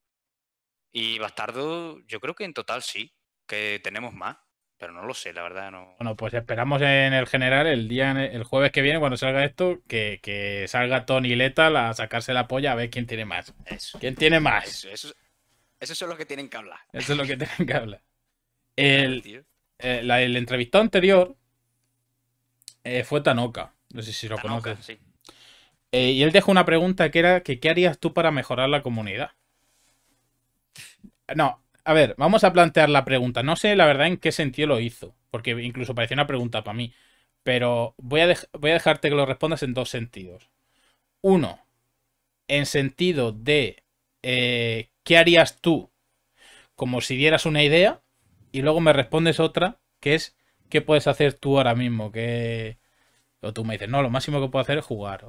Y Bastardo, yo creo que en total sí, que tenemos más. Pero no lo sé, la verdad no. Bueno, pues esperamos en el general el día el jueves que viene, cuando salga esto, que, salga Tony Lethal a sacarse la polla a ver quién tiene más. ¿Quién tiene más? Eso, es lo que tienen que hablar. Eso es lo que tienen que hablar. El, eh, entrevistado anterior eh, fue Tanoka. No sé si lo conoces. Eh, y él dejó una pregunta que era que ¿qué harías tú para mejorar la comunidad? No, a ver, vamos a plantear la pregunta. No sé la verdad en qué sentido lo hizo, porque incluso parecía una pregunta para mí. Pero voy a, voy a dejarte que lo respondas en dos sentidos. Uno, en sentido de eh, qué harías tú, como si dieras una idea, y luego me respondes otra, que es qué puedes hacer tú ahora mismo, que... O tú me dices, no, lo máximo que puedo hacer es jugar.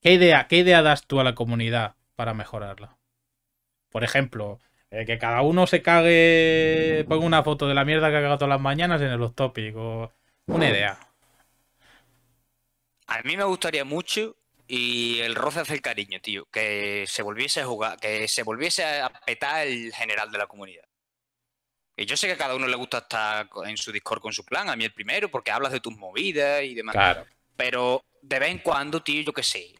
¿Qué, idea, ¿Qué idea das tú a la comunidad para mejorarla? Por ejemplo, eh, que cada uno se cague, ponga una foto de la mierda que ha cagado todas las mañanas en los tópicos. Una idea. A mí me gustaría mucho y el roce hace el cariño, tío. Que se volviese a jugar, que se volviese a petar el general de la comunidad. Y yo sé que a cada uno le gusta estar en su Discord con su plan, a mí el primero, porque hablas de tus movidas y demás. Claro. Pero de vez en cuando, tío, yo qué sé.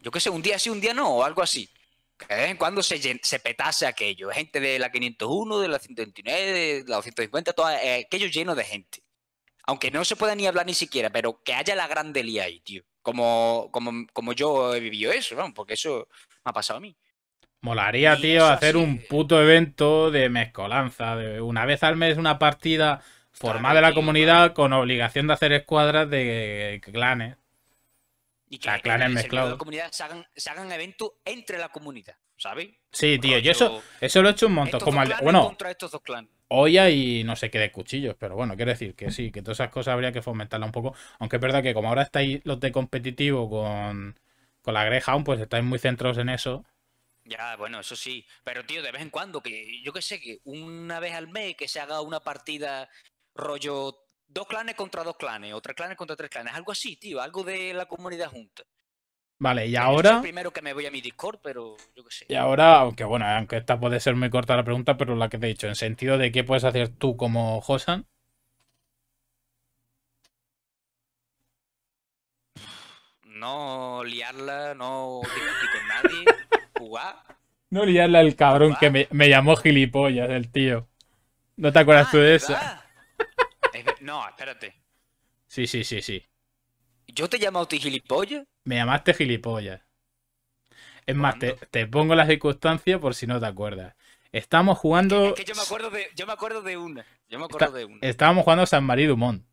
Yo qué sé, un día sí, un día no, o algo así que ¿Eh? vez en cuando se, petase aquello. Gente de la 501, de la 129, de la 250, todo, eh, aquello lleno de gente. Aunque no se pueda ni hablar ni siquiera, pero que haya la grande lía ahí, tío. Como, como, yo he vivido eso, ¿no? porque eso me ha pasado a mí. Molaría, tío, hacer un puto evento de mezcolanza, de una vez al mes una partida formada de la comunidad con obligación de hacer escuadras de clanes. Y que los mezclado. la comunidad se hagan, eventos entre la comunidad, ¿sabes? Sí, pues tío, yo eso, eso lo he hecho un montón. Como al, bueno, contra estos Hoy hay no sé qué de cuchillos, pero bueno, quiero decir que sí, que todas esas cosas habría que fomentarlas un poco. Aunque es verdad que como ahora estáis los de competitivo con, con la aún pues estáis muy centrados en eso. Ya, bueno, eso sí. Pero, tío, de vez en cuando, que yo qué sé, que una vez al mes que se haga una partida rollo dos clanes contra dos clanes, o clanes contra tres clanes, algo así, tío, algo de la comunidad junta. Vale, y ahora. primero que me voy a mi Discord, pero yo qué sé. Y ahora, aunque bueno, aunque esta puede ser muy corta la pregunta, pero la que te he dicho, en sentido de qué puedes hacer tú como Josan. No liarla, no discutir con nadie, jugar. No liarla el cabrón que me, llamó gilipollas, el tío. ¿No te acuerdas ah, tú de eso? No, espérate. Sí, sí, sí, sí. ¿Yo te he llamado gilipollas? Me llamaste gilipollas. Es más, te, pongo las circunstancias por si no te acuerdas. Estábamos jugando. Es que, yo me acuerdo de, yo me acuerdo de una. Yo me acuerdo de una. Estábamos jugando San Marí Dumont.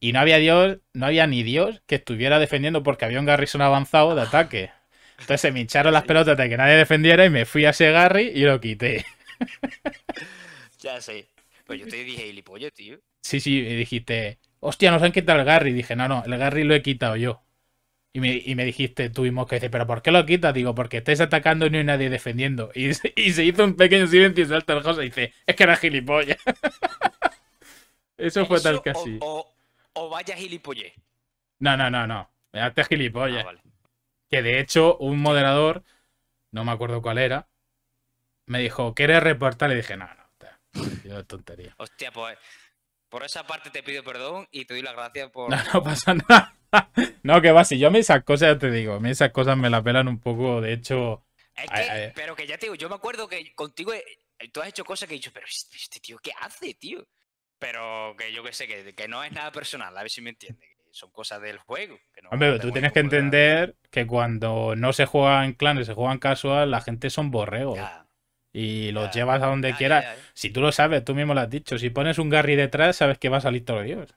Y no había Dios, no había ni Dios que estuviera defendiendo porque había un Garrison avanzado de ataque. Entonces se me hincharon las pelotas de que nadie defendiera y me fui a ese Garry y lo quité. Ya sé. Pero pues yo te dije gilipollas, tío. Sí, sí, y dijiste, hostia, nos han quitado el Garry. Dije, no, no, el Garry lo he quitado yo. Y me, y me dijiste, tuvimos que decir, pero ¿por qué lo quitas? Digo, porque estáis atacando y no hay nadie defendiendo. Y, se hizo un pequeño silencio y salta el José y dice, es que era gilipollas. Eso fue tal que así. O, vaya gilipollas. No, no, no, no. Hazte gilipollas. Ah, que de hecho, un moderador, no me acuerdo cuál era, me dijo, ¿quieres reportar? Le dije, no, no tontería. Hostia, pues por esa parte te pido perdón y te doy las gracias por. No, pasa nada. No, que va, si yo me esas cosas, ya te digo, a mí esas cosas me la pelan un poco, de hecho. pero que ya te digo, yo me acuerdo que contigo tú has hecho cosas que he dicho, pero este, este tío, ¿qué hace, tío? Pero que yo que sé, que, no es nada personal, a ver si me entiendes son cosas del juego. Hombre, tú tienes que entender que cuando no se juega en clanes, se juega en casual, la gente son borregos y los llevas a donde quieras. si tú lo sabes, tú mismo lo has dicho. Si pones un garry detrás, sabes que va a salir todo Dios.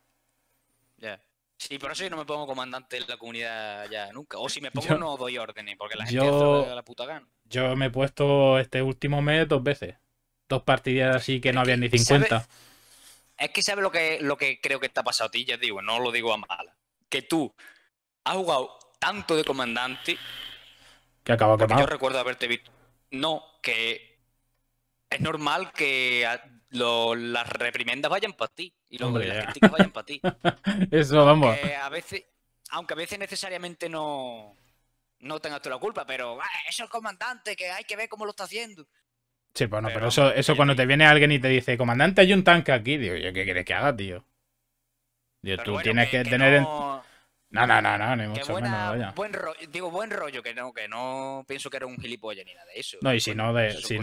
Ya. Sí, por eso yo no me pongo comandante en la comunidad ya nunca. O si me pongo, no doy órdenes, porque la gente yo, la puta gana. Yo me he puesto este último mes dos veces. Dos partidas así que no había ni 50. Es que sabes lo que, lo que creo que está pasado a ti, ya digo, no lo digo a mala. Que tú has jugado tanto de comandante. Que acaba quemado. Yo recuerdo haberte visto. No, que es normal que ah, las reprimendas vayan para ti y los las vayan para ti. Eso, vamos. Aunque a veces, aunque a veces necesariamente no, no tengas tú la culpa, pero ah, es el comandante que hay que ver cómo lo está haciendo. Sí, bueno, pues pero, eso, eso cuando te viene alguien y te dice, comandante, hay un tanque aquí, digo, ¿qué quieres que haga, tío? Digo, tú tienes que, tener... No... No, no, no, ni mucho Buen rollo, digo, buen rollo, que no, que no pienso que era un gilipollas ni nada de eso. No, y si no, de, si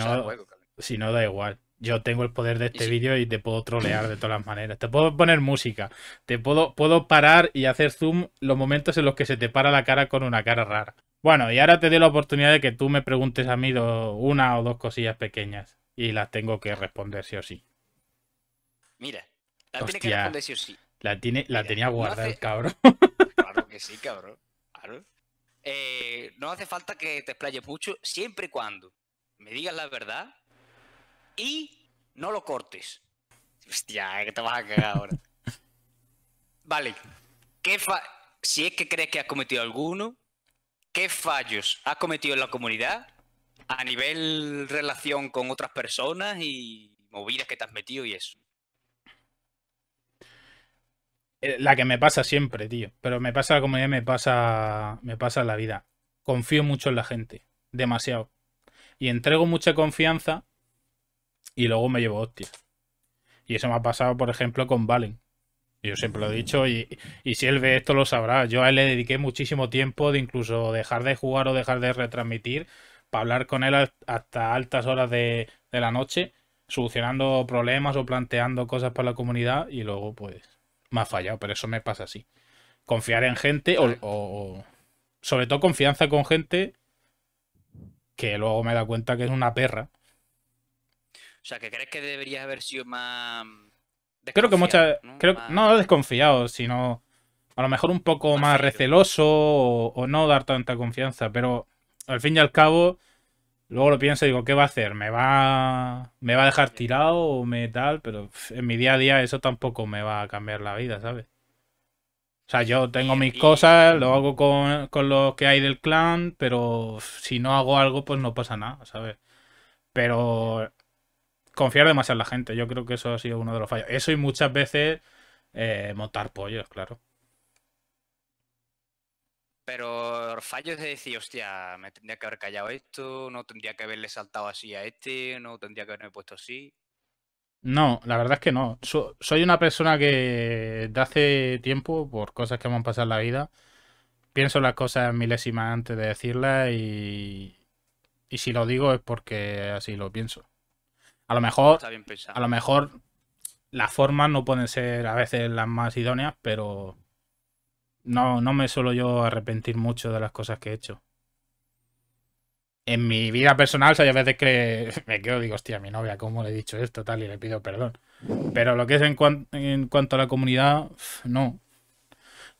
si no, da igual. Yo tengo el poder de este vídeo y te puedo trolear de todas las maneras. Te puedo poner música. Te puedo, puedo parar y hacer zoom los momentos en los que se te para la cara con una cara rara. Bueno, y ahora te doy la oportunidad de que tú me preguntes a mí una o dos cosillas pequeñas. Y las tengo que responder sí o sí. Mira, la tiene que responder sí o sí. La, tenía guardada el cabrón. Claro que sí, cabrón. Claro. Eh, no hace falta que te explayes mucho, siempre y cuando me digas la verdad y no lo cortes. Hostia, que te vas a cagar ahora. Vale. si es que crees que has cometido alguno, ¿qué fallos has cometido en la comunidad a nivel relación con otras personas y movidas que te has metido y eso? Eh, la que me pasa siempre, tío. Pero me pasa la comunidad, me pasa, me pasa la vida. Confío mucho en la gente. Demasiado. Y entrego mucha confianza y luego me llevo hostia. Y eso me ha pasado, por ejemplo, con Valen. Yo siempre lo he dicho y, si él ve esto lo sabrá. Yo a él le dediqué muchísimo tiempo de incluso dejar de jugar o dejar de retransmitir para hablar con él hasta altas horas de, la noche, solucionando problemas o planteando cosas para la comunidad y luego pues me ha fallado, pero eso me pasa así. Confiar en gente o sobre todo confianza con gente que luego me da cuenta que es una perra o sea, que crees que deberías haber sido más... Creo que muchas... ¿no? Creo... desconfiado, sino a lo mejor un poco más, receloso o, no dar tanta confianza, pero al fin y al cabo, luego lo pienso y digo, ¿qué va a hacer? ¿Me va, me va a dejar tirado o me tal? Pero en mi día a día eso tampoco me va a cambiar la vida, ¿sabes? O sea, yo tengo mis cosas, lo hago con, con lo que hay del clan, pero si no hago algo, pues no pasa nada, ¿sabes? Pero confiar demasiado en la gente. Yo creo que eso ha sido uno de los fallos. Eso y muchas veces eh, montar pollos, claro. Pero fallos de decir, hostia, me tendría que haber callado esto, no tendría que haberle saltado así a este, no tendría que haberme puesto así. No, la verdad es que no. soy una persona que de hace tiempo, por cosas que me han pasado en la vida, pienso las cosas milésimas antes de decirlas y si lo digo es porque así lo pienso. A lo mejor, a lo mejor las formas no pueden ser a veces las más idóneas, pero no, no me suelo yo arrepentir mucho de las cosas que he hecho. En mi vida personal, o sea, hay veces que me quedo, digo, hostia, mi novia, ¿cómo le he dicho esto? Tal, y le pido perdón. Pero lo que es en, en cuanto a la comunidad, no.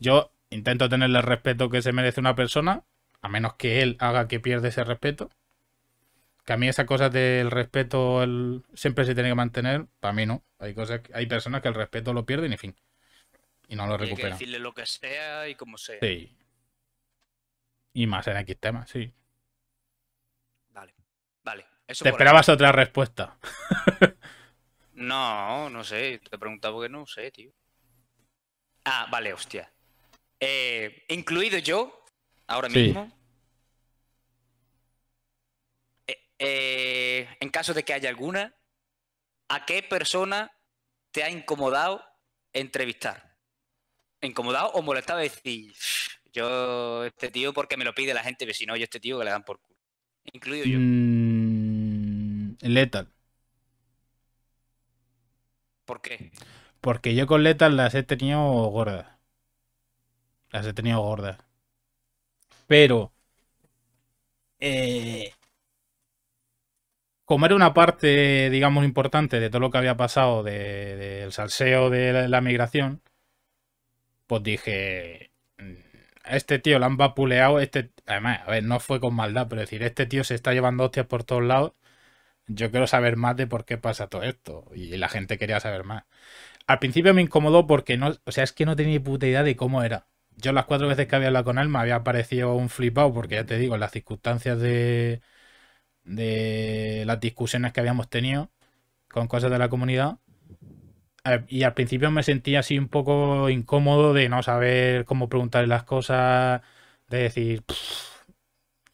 Yo intento tenerle el respeto que se merece una persona, a menos que él haga que pierda ese respeto que a mí esa cosa del respeto siempre se tiene que mantener, para mí no. Hay cosas, hay personas que el respeto lo pierden y fin. Y no lo recuperan. decirle lo que sea y como sea. Sí. Y más en X tema sí. Vale, vale. Te esperabas otra respuesta. no, no sé. Te preguntaba que no sé, tío. Ah, vale, hostia. Eh, incluido yo, ahora mismo, Eh, en caso de que haya alguna, ¿a qué persona te ha incomodado entrevistar? ¿Incomodado o molestado? Decir, yo este tío porque me lo pide la gente, pero si no, yo este tío que le dan por culo. Incluido yo. Mm, letal. ¿Por qué? Porque yo con letal las he tenido gordas. Las he tenido gordas. Pero... Eh, como era una parte, digamos, importante de todo lo que había pasado del salseo de la, migración, pues dije, a mm, este tío lo han vapuleado, este, además, a ver, no fue con maldad, pero decir, este tío se está llevando hostias por todos lados, yo quiero saber más de por qué pasa todo esto, y la gente quería saber más. Al principio me incomodó porque no, o sea, es que no tenía ni puta idea de cómo era. Yo las cuatro veces que había hablado con él me había parecido un flipado, porque ya te digo, las circunstancias de de las discusiones que habíamos tenido con cosas de la comunidad. Y al principio me sentía así un poco incómodo de no saber cómo preguntar las cosas, de decir,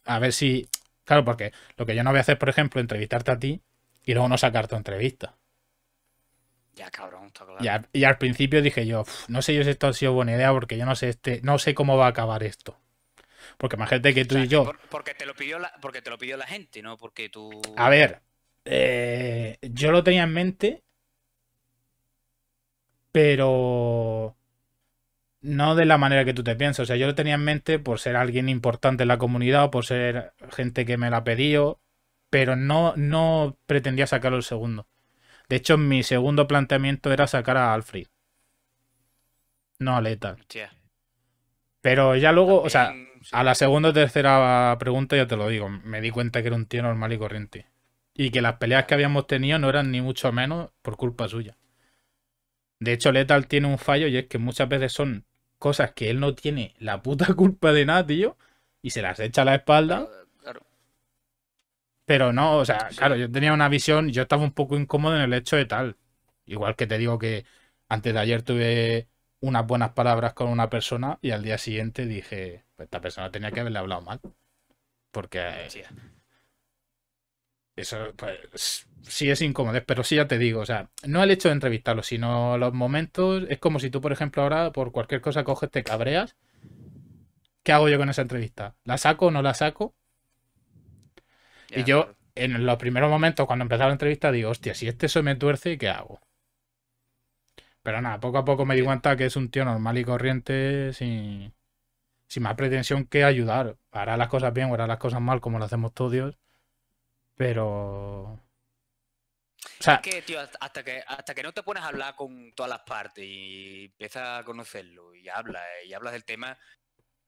a ver si... Claro, porque lo que yo no voy a hacer, por ejemplo, entrevistarte a ti y luego no sacar tu entrevista. Ya, cabrón, está claro. Y, al, principio dije yo, no sé yo si esto ha sido buena idea porque yo no sé, este, no sé cómo va a acabar esto. Porque más gente que tú y yo. porque, te lo pidió la, porque te lo pidió la gente, ¿no? Porque tú. A ver. Eh, yo lo tenía en mente. Pero. No de la manera que tú te piensas. O sea, yo lo tenía en mente por ser alguien importante en la comunidad o por ser gente que me la pedido. Pero no, no pretendía sacarlo el segundo. De hecho, mi segundo planteamiento era sacar a Alfred. No a Leta. Pero ya luego, o sea a la segunda o tercera pregunta ya te lo digo, me di cuenta que era un tío normal y corriente. Y que las peleas que habíamos tenido no eran ni mucho menos por culpa suya. De hecho, Letal tiene un fallo y es que muchas veces son cosas que él no tiene la puta culpa de nada, tío, y se las echa a la espalda. Pero no, o sea, claro, yo tenía una visión, yo estaba un poco incómodo en el hecho de tal. Igual que te digo que antes de ayer tuve unas buenas palabras con una persona y al día siguiente dije, pues, esta persona tenía que haberle hablado mal. Porque eh, eso pues, sí es incómodo, pero sí ya te digo, o sea, no el hecho de entrevistarlo, sino los momentos, es como si tú, por ejemplo, ahora por cualquier cosa coges, te cabreas. ¿Qué hago yo con esa entrevista? ¿La saco o no la saco? y yo, en los primeros momentos, cuando empezaba la entrevista, digo, hostia, si este se me tuerce, ¿qué hago? Pero nada, poco a poco me di cuenta que es un tío normal y corriente, sin, sin más pretensión que ayudar. Hará las cosas bien o hará las cosas mal, como lo hacemos todos. Pero. O sea, es que, tío, hasta que, hasta que no te pones a hablar con todas las partes y empiezas a conocerlo y hablas y hablas del tema,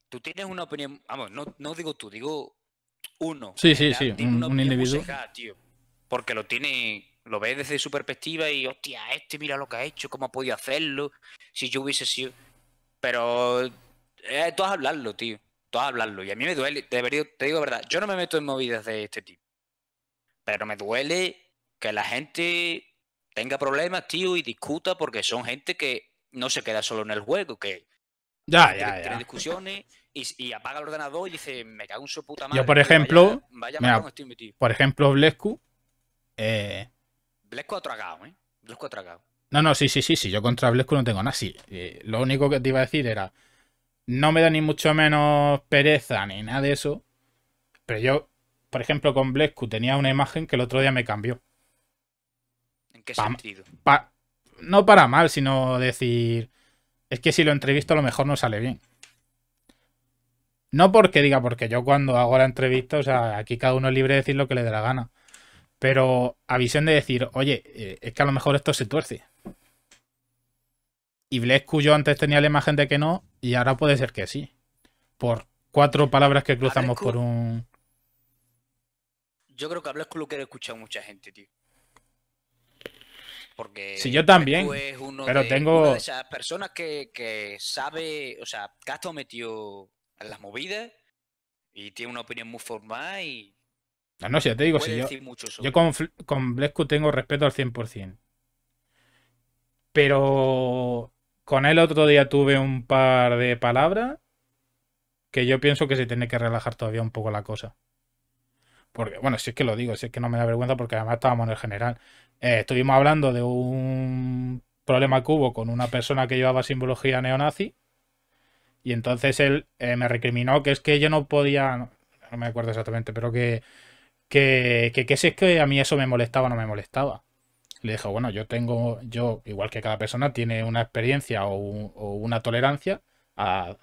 tú tienes una opinión. Vamos, no, digo tú, digo uno. Sí, sí, sí, un, individuo. porque lo tiene. Lo ves desde su perspectiva y, hostia, este mira lo que ha hecho, cómo ha podido hacerlo. Si yo hubiese sido. Pero eh, tú vas hablarlo, tío. Tú vas hablarlo. Y a mí me duele, te, digo la verdad, yo no me meto en movidas de este tipo. Pero me duele que la gente tenga problemas, tío, y discuta porque son gente que no se queda solo en el juego, que ya, ya, discusiones y, apaga el ordenador y dice, me cago en su puta madre. Yo, por ejemplo, vaya, por ejemplo, Blescu. Eh, Blescu ha tragado, ¿eh? Blescu ha tragado. No, no, sí, sí, sí, sí. Yo contra Blescu no tengo nada. Sí, eh, lo único que te iba a decir era no me da ni mucho menos pereza ni nada de eso. Pero yo, por ejemplo, con Blescu tenía una imagen que el otro día me cambió. ¿En qué sentido? no para mal, sino decir, es que si lo entrevisto a lo mejor no sale bien. No porque diga, porque yo cuando hago la entrevista, o sea, aquí cada uno es libre de decir lo que le dé la gana. Pero a visión de decir, oye, eh, es que a lo mejor esto se tuerce. Y Blescu yo antes tenía la imagen de que no, y ahora puede ser que sí. Por cuatro palabras que cruzamos por un. Yo creo que a Blescu lo quiere escuchar mucha gente, tío. Porque. si yo también. pero tengo. de esas personas que, que sabe. O sea, Castro metió en las movidas y tiene una opinión muy formal. y. No, sé, si te digo, si yo, yo con, con Blescu tengo respeto al 100%. Pero con él otro día tuve un par de palabras que yo pienso que se tiene que relajar todavía un poco la cosa. Porque, bueno, si es que lo digo, si es que no me da vergüenza, porque además estábamos en el general. Eh, estuvimos hablando de un problema que hubo con una persona que llevaba simbología neonazi. Y entonces él eh, me recriminó que es que yo no podía. No, me acuerdo exactamente, pero que que, que. que si es que a mí eso me molestaba o no me molestaba le dijo, bueno, yo tengo, yo, igual que cada persona, tiene una experiencia o, una tolerancia a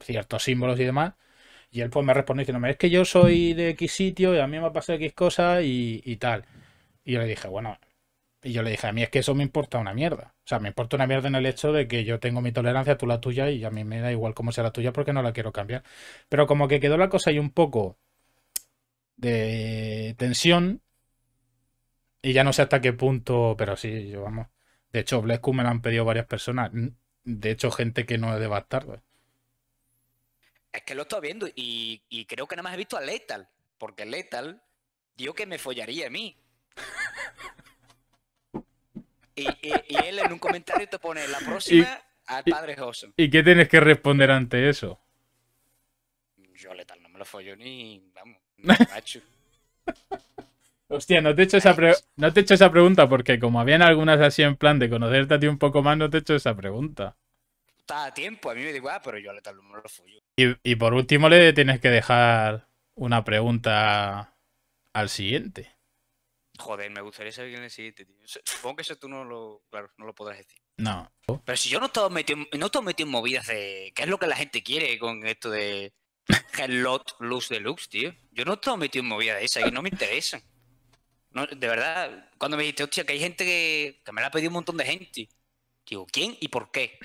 ciertos símbolos y demás. Y él pues me respondió no, es que yo soy de X sitio y a mí me ha pasado X cosa y, y, tal. Y yo le dije, bueno, y yo le dije, a mí es que eso me importa una mierda. O sea, me importa una mierda en el hecho de que yo tengo mi tolerancia, tú la tuya, y a mí me da igual cómo sea la tuya porque no la quiero cambiar. Pero como que quedó la cosa ahí un poco de tensión y ya no sé hasta qué punto, pero sí, vamos. De hecho, Blescu me lo han pedido varias personas. De hecho, gente que no es de bastardo. Es que lo estoy viendo y, creo que nada más he visto a Lethal. Porque Lethal dio que me follaría a mí. y, él en un comentario te pone la próxima al padre José. ¿Y qué tienes que responder ante eso? Yo Lethal no me lo follo ni. Vamos, macho. Hostia, no te, he hecho esa no te esa pregunta porque como habían algunas así en plan de conocerte a ti un poco más, no te he hecho esa pregunta. Está a tiempo, a mí me da ah, pero yo a Letal lo fui. Y, y por último le tienes que dejar una pregunta al siguiente. Joder, me gustaría saber quién es el siguiente, tío. Supongo que eso tú no lo, claro, no lo podrás decir. No. Pero si yo no estaba metido, no metido en movidas de. ¿Qué es lo que la gente quiere con esto de Hello Luz Deluxe, tío? Yo no estoy metido en movidas de esas y no me interesan de verdad, cuando me dijiste, hostia, que hay gente que, me la ha pedido un montón de gente. Digo, ¿quién y por qué?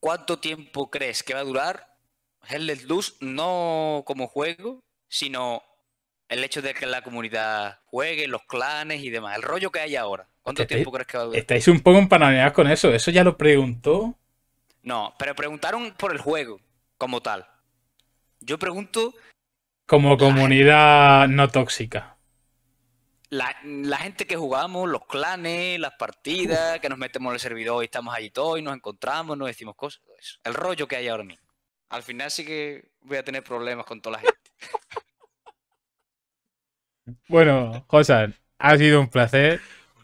¿Cuánto tiempo crees que va a durar Hell's Luz no como juego, sino el hecho de que la comunidad juegue, los clanes y demás? El rollo que hay ahora. ¿Cuánto estáis, tiempo crees que va a durar? Estáis un poco empanameados con eso. Eso ya lo preguntó. No, pero preguntaron por el juego como tal. Yo pregunto. Como comunidad no tóxica la, gente que jugamos, los clanes, las partidas, que nos metemos en el servidor y estamos allí todos y nos encontramos, nos decimos cosas, eso. El rollo que hay ahora mismo. Al final sí que voy a tener problemas con toda la gente. bueno, Josan, ha sido un placer.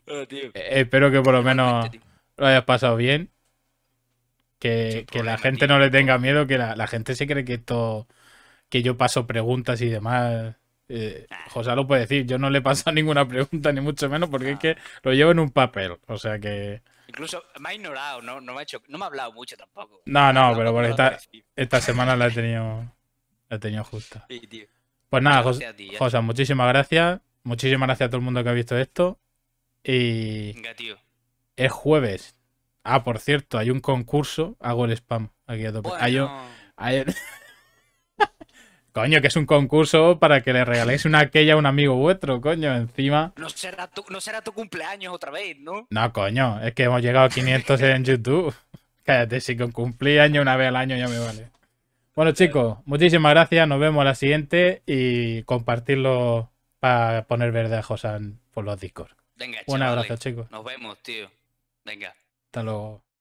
Ah, eh, espero que por lo menos lo hayas pasado bien. Que, la gente no le tenga miedo, que la, gente se cree que esto, que yo paso preguntas y demás eh, José lo puede decir, yo no le he pasado ninguna pregunta, ni mucho menos, porque es que ah. lo llevo en un papel. O sea que. Incluso me ha ignorado, no, me, ha hablado mucho tampoco. No, no, pero por esta, esta semana la he tenido. La he tenido justa. Pues nada, José, José, muchísimas gracias. Muchísimas gracias a todo el mundo que ha visto esto. Y. Es jueves. Ah, por cierto, hay un concurso. Hago el spam aquí a tope. Coño, que es un concurso para que le regaléis una aquella a un amigo vuestro, coño, encima. No será, tu, cumpleaños otra vez, ¿no? No, coño, es que hemos llegado a 500 en YouTube. Cállate, si con cumpleaños una vez al año ya me vale. Bueno, chicos, muchísimas gracias. Nos vemos la siguiente y compartirlo para poner verde a Josan por los Discord. Venga, Un abrazo, chicos. Nos vemos, tío. Venga. Hasta luego.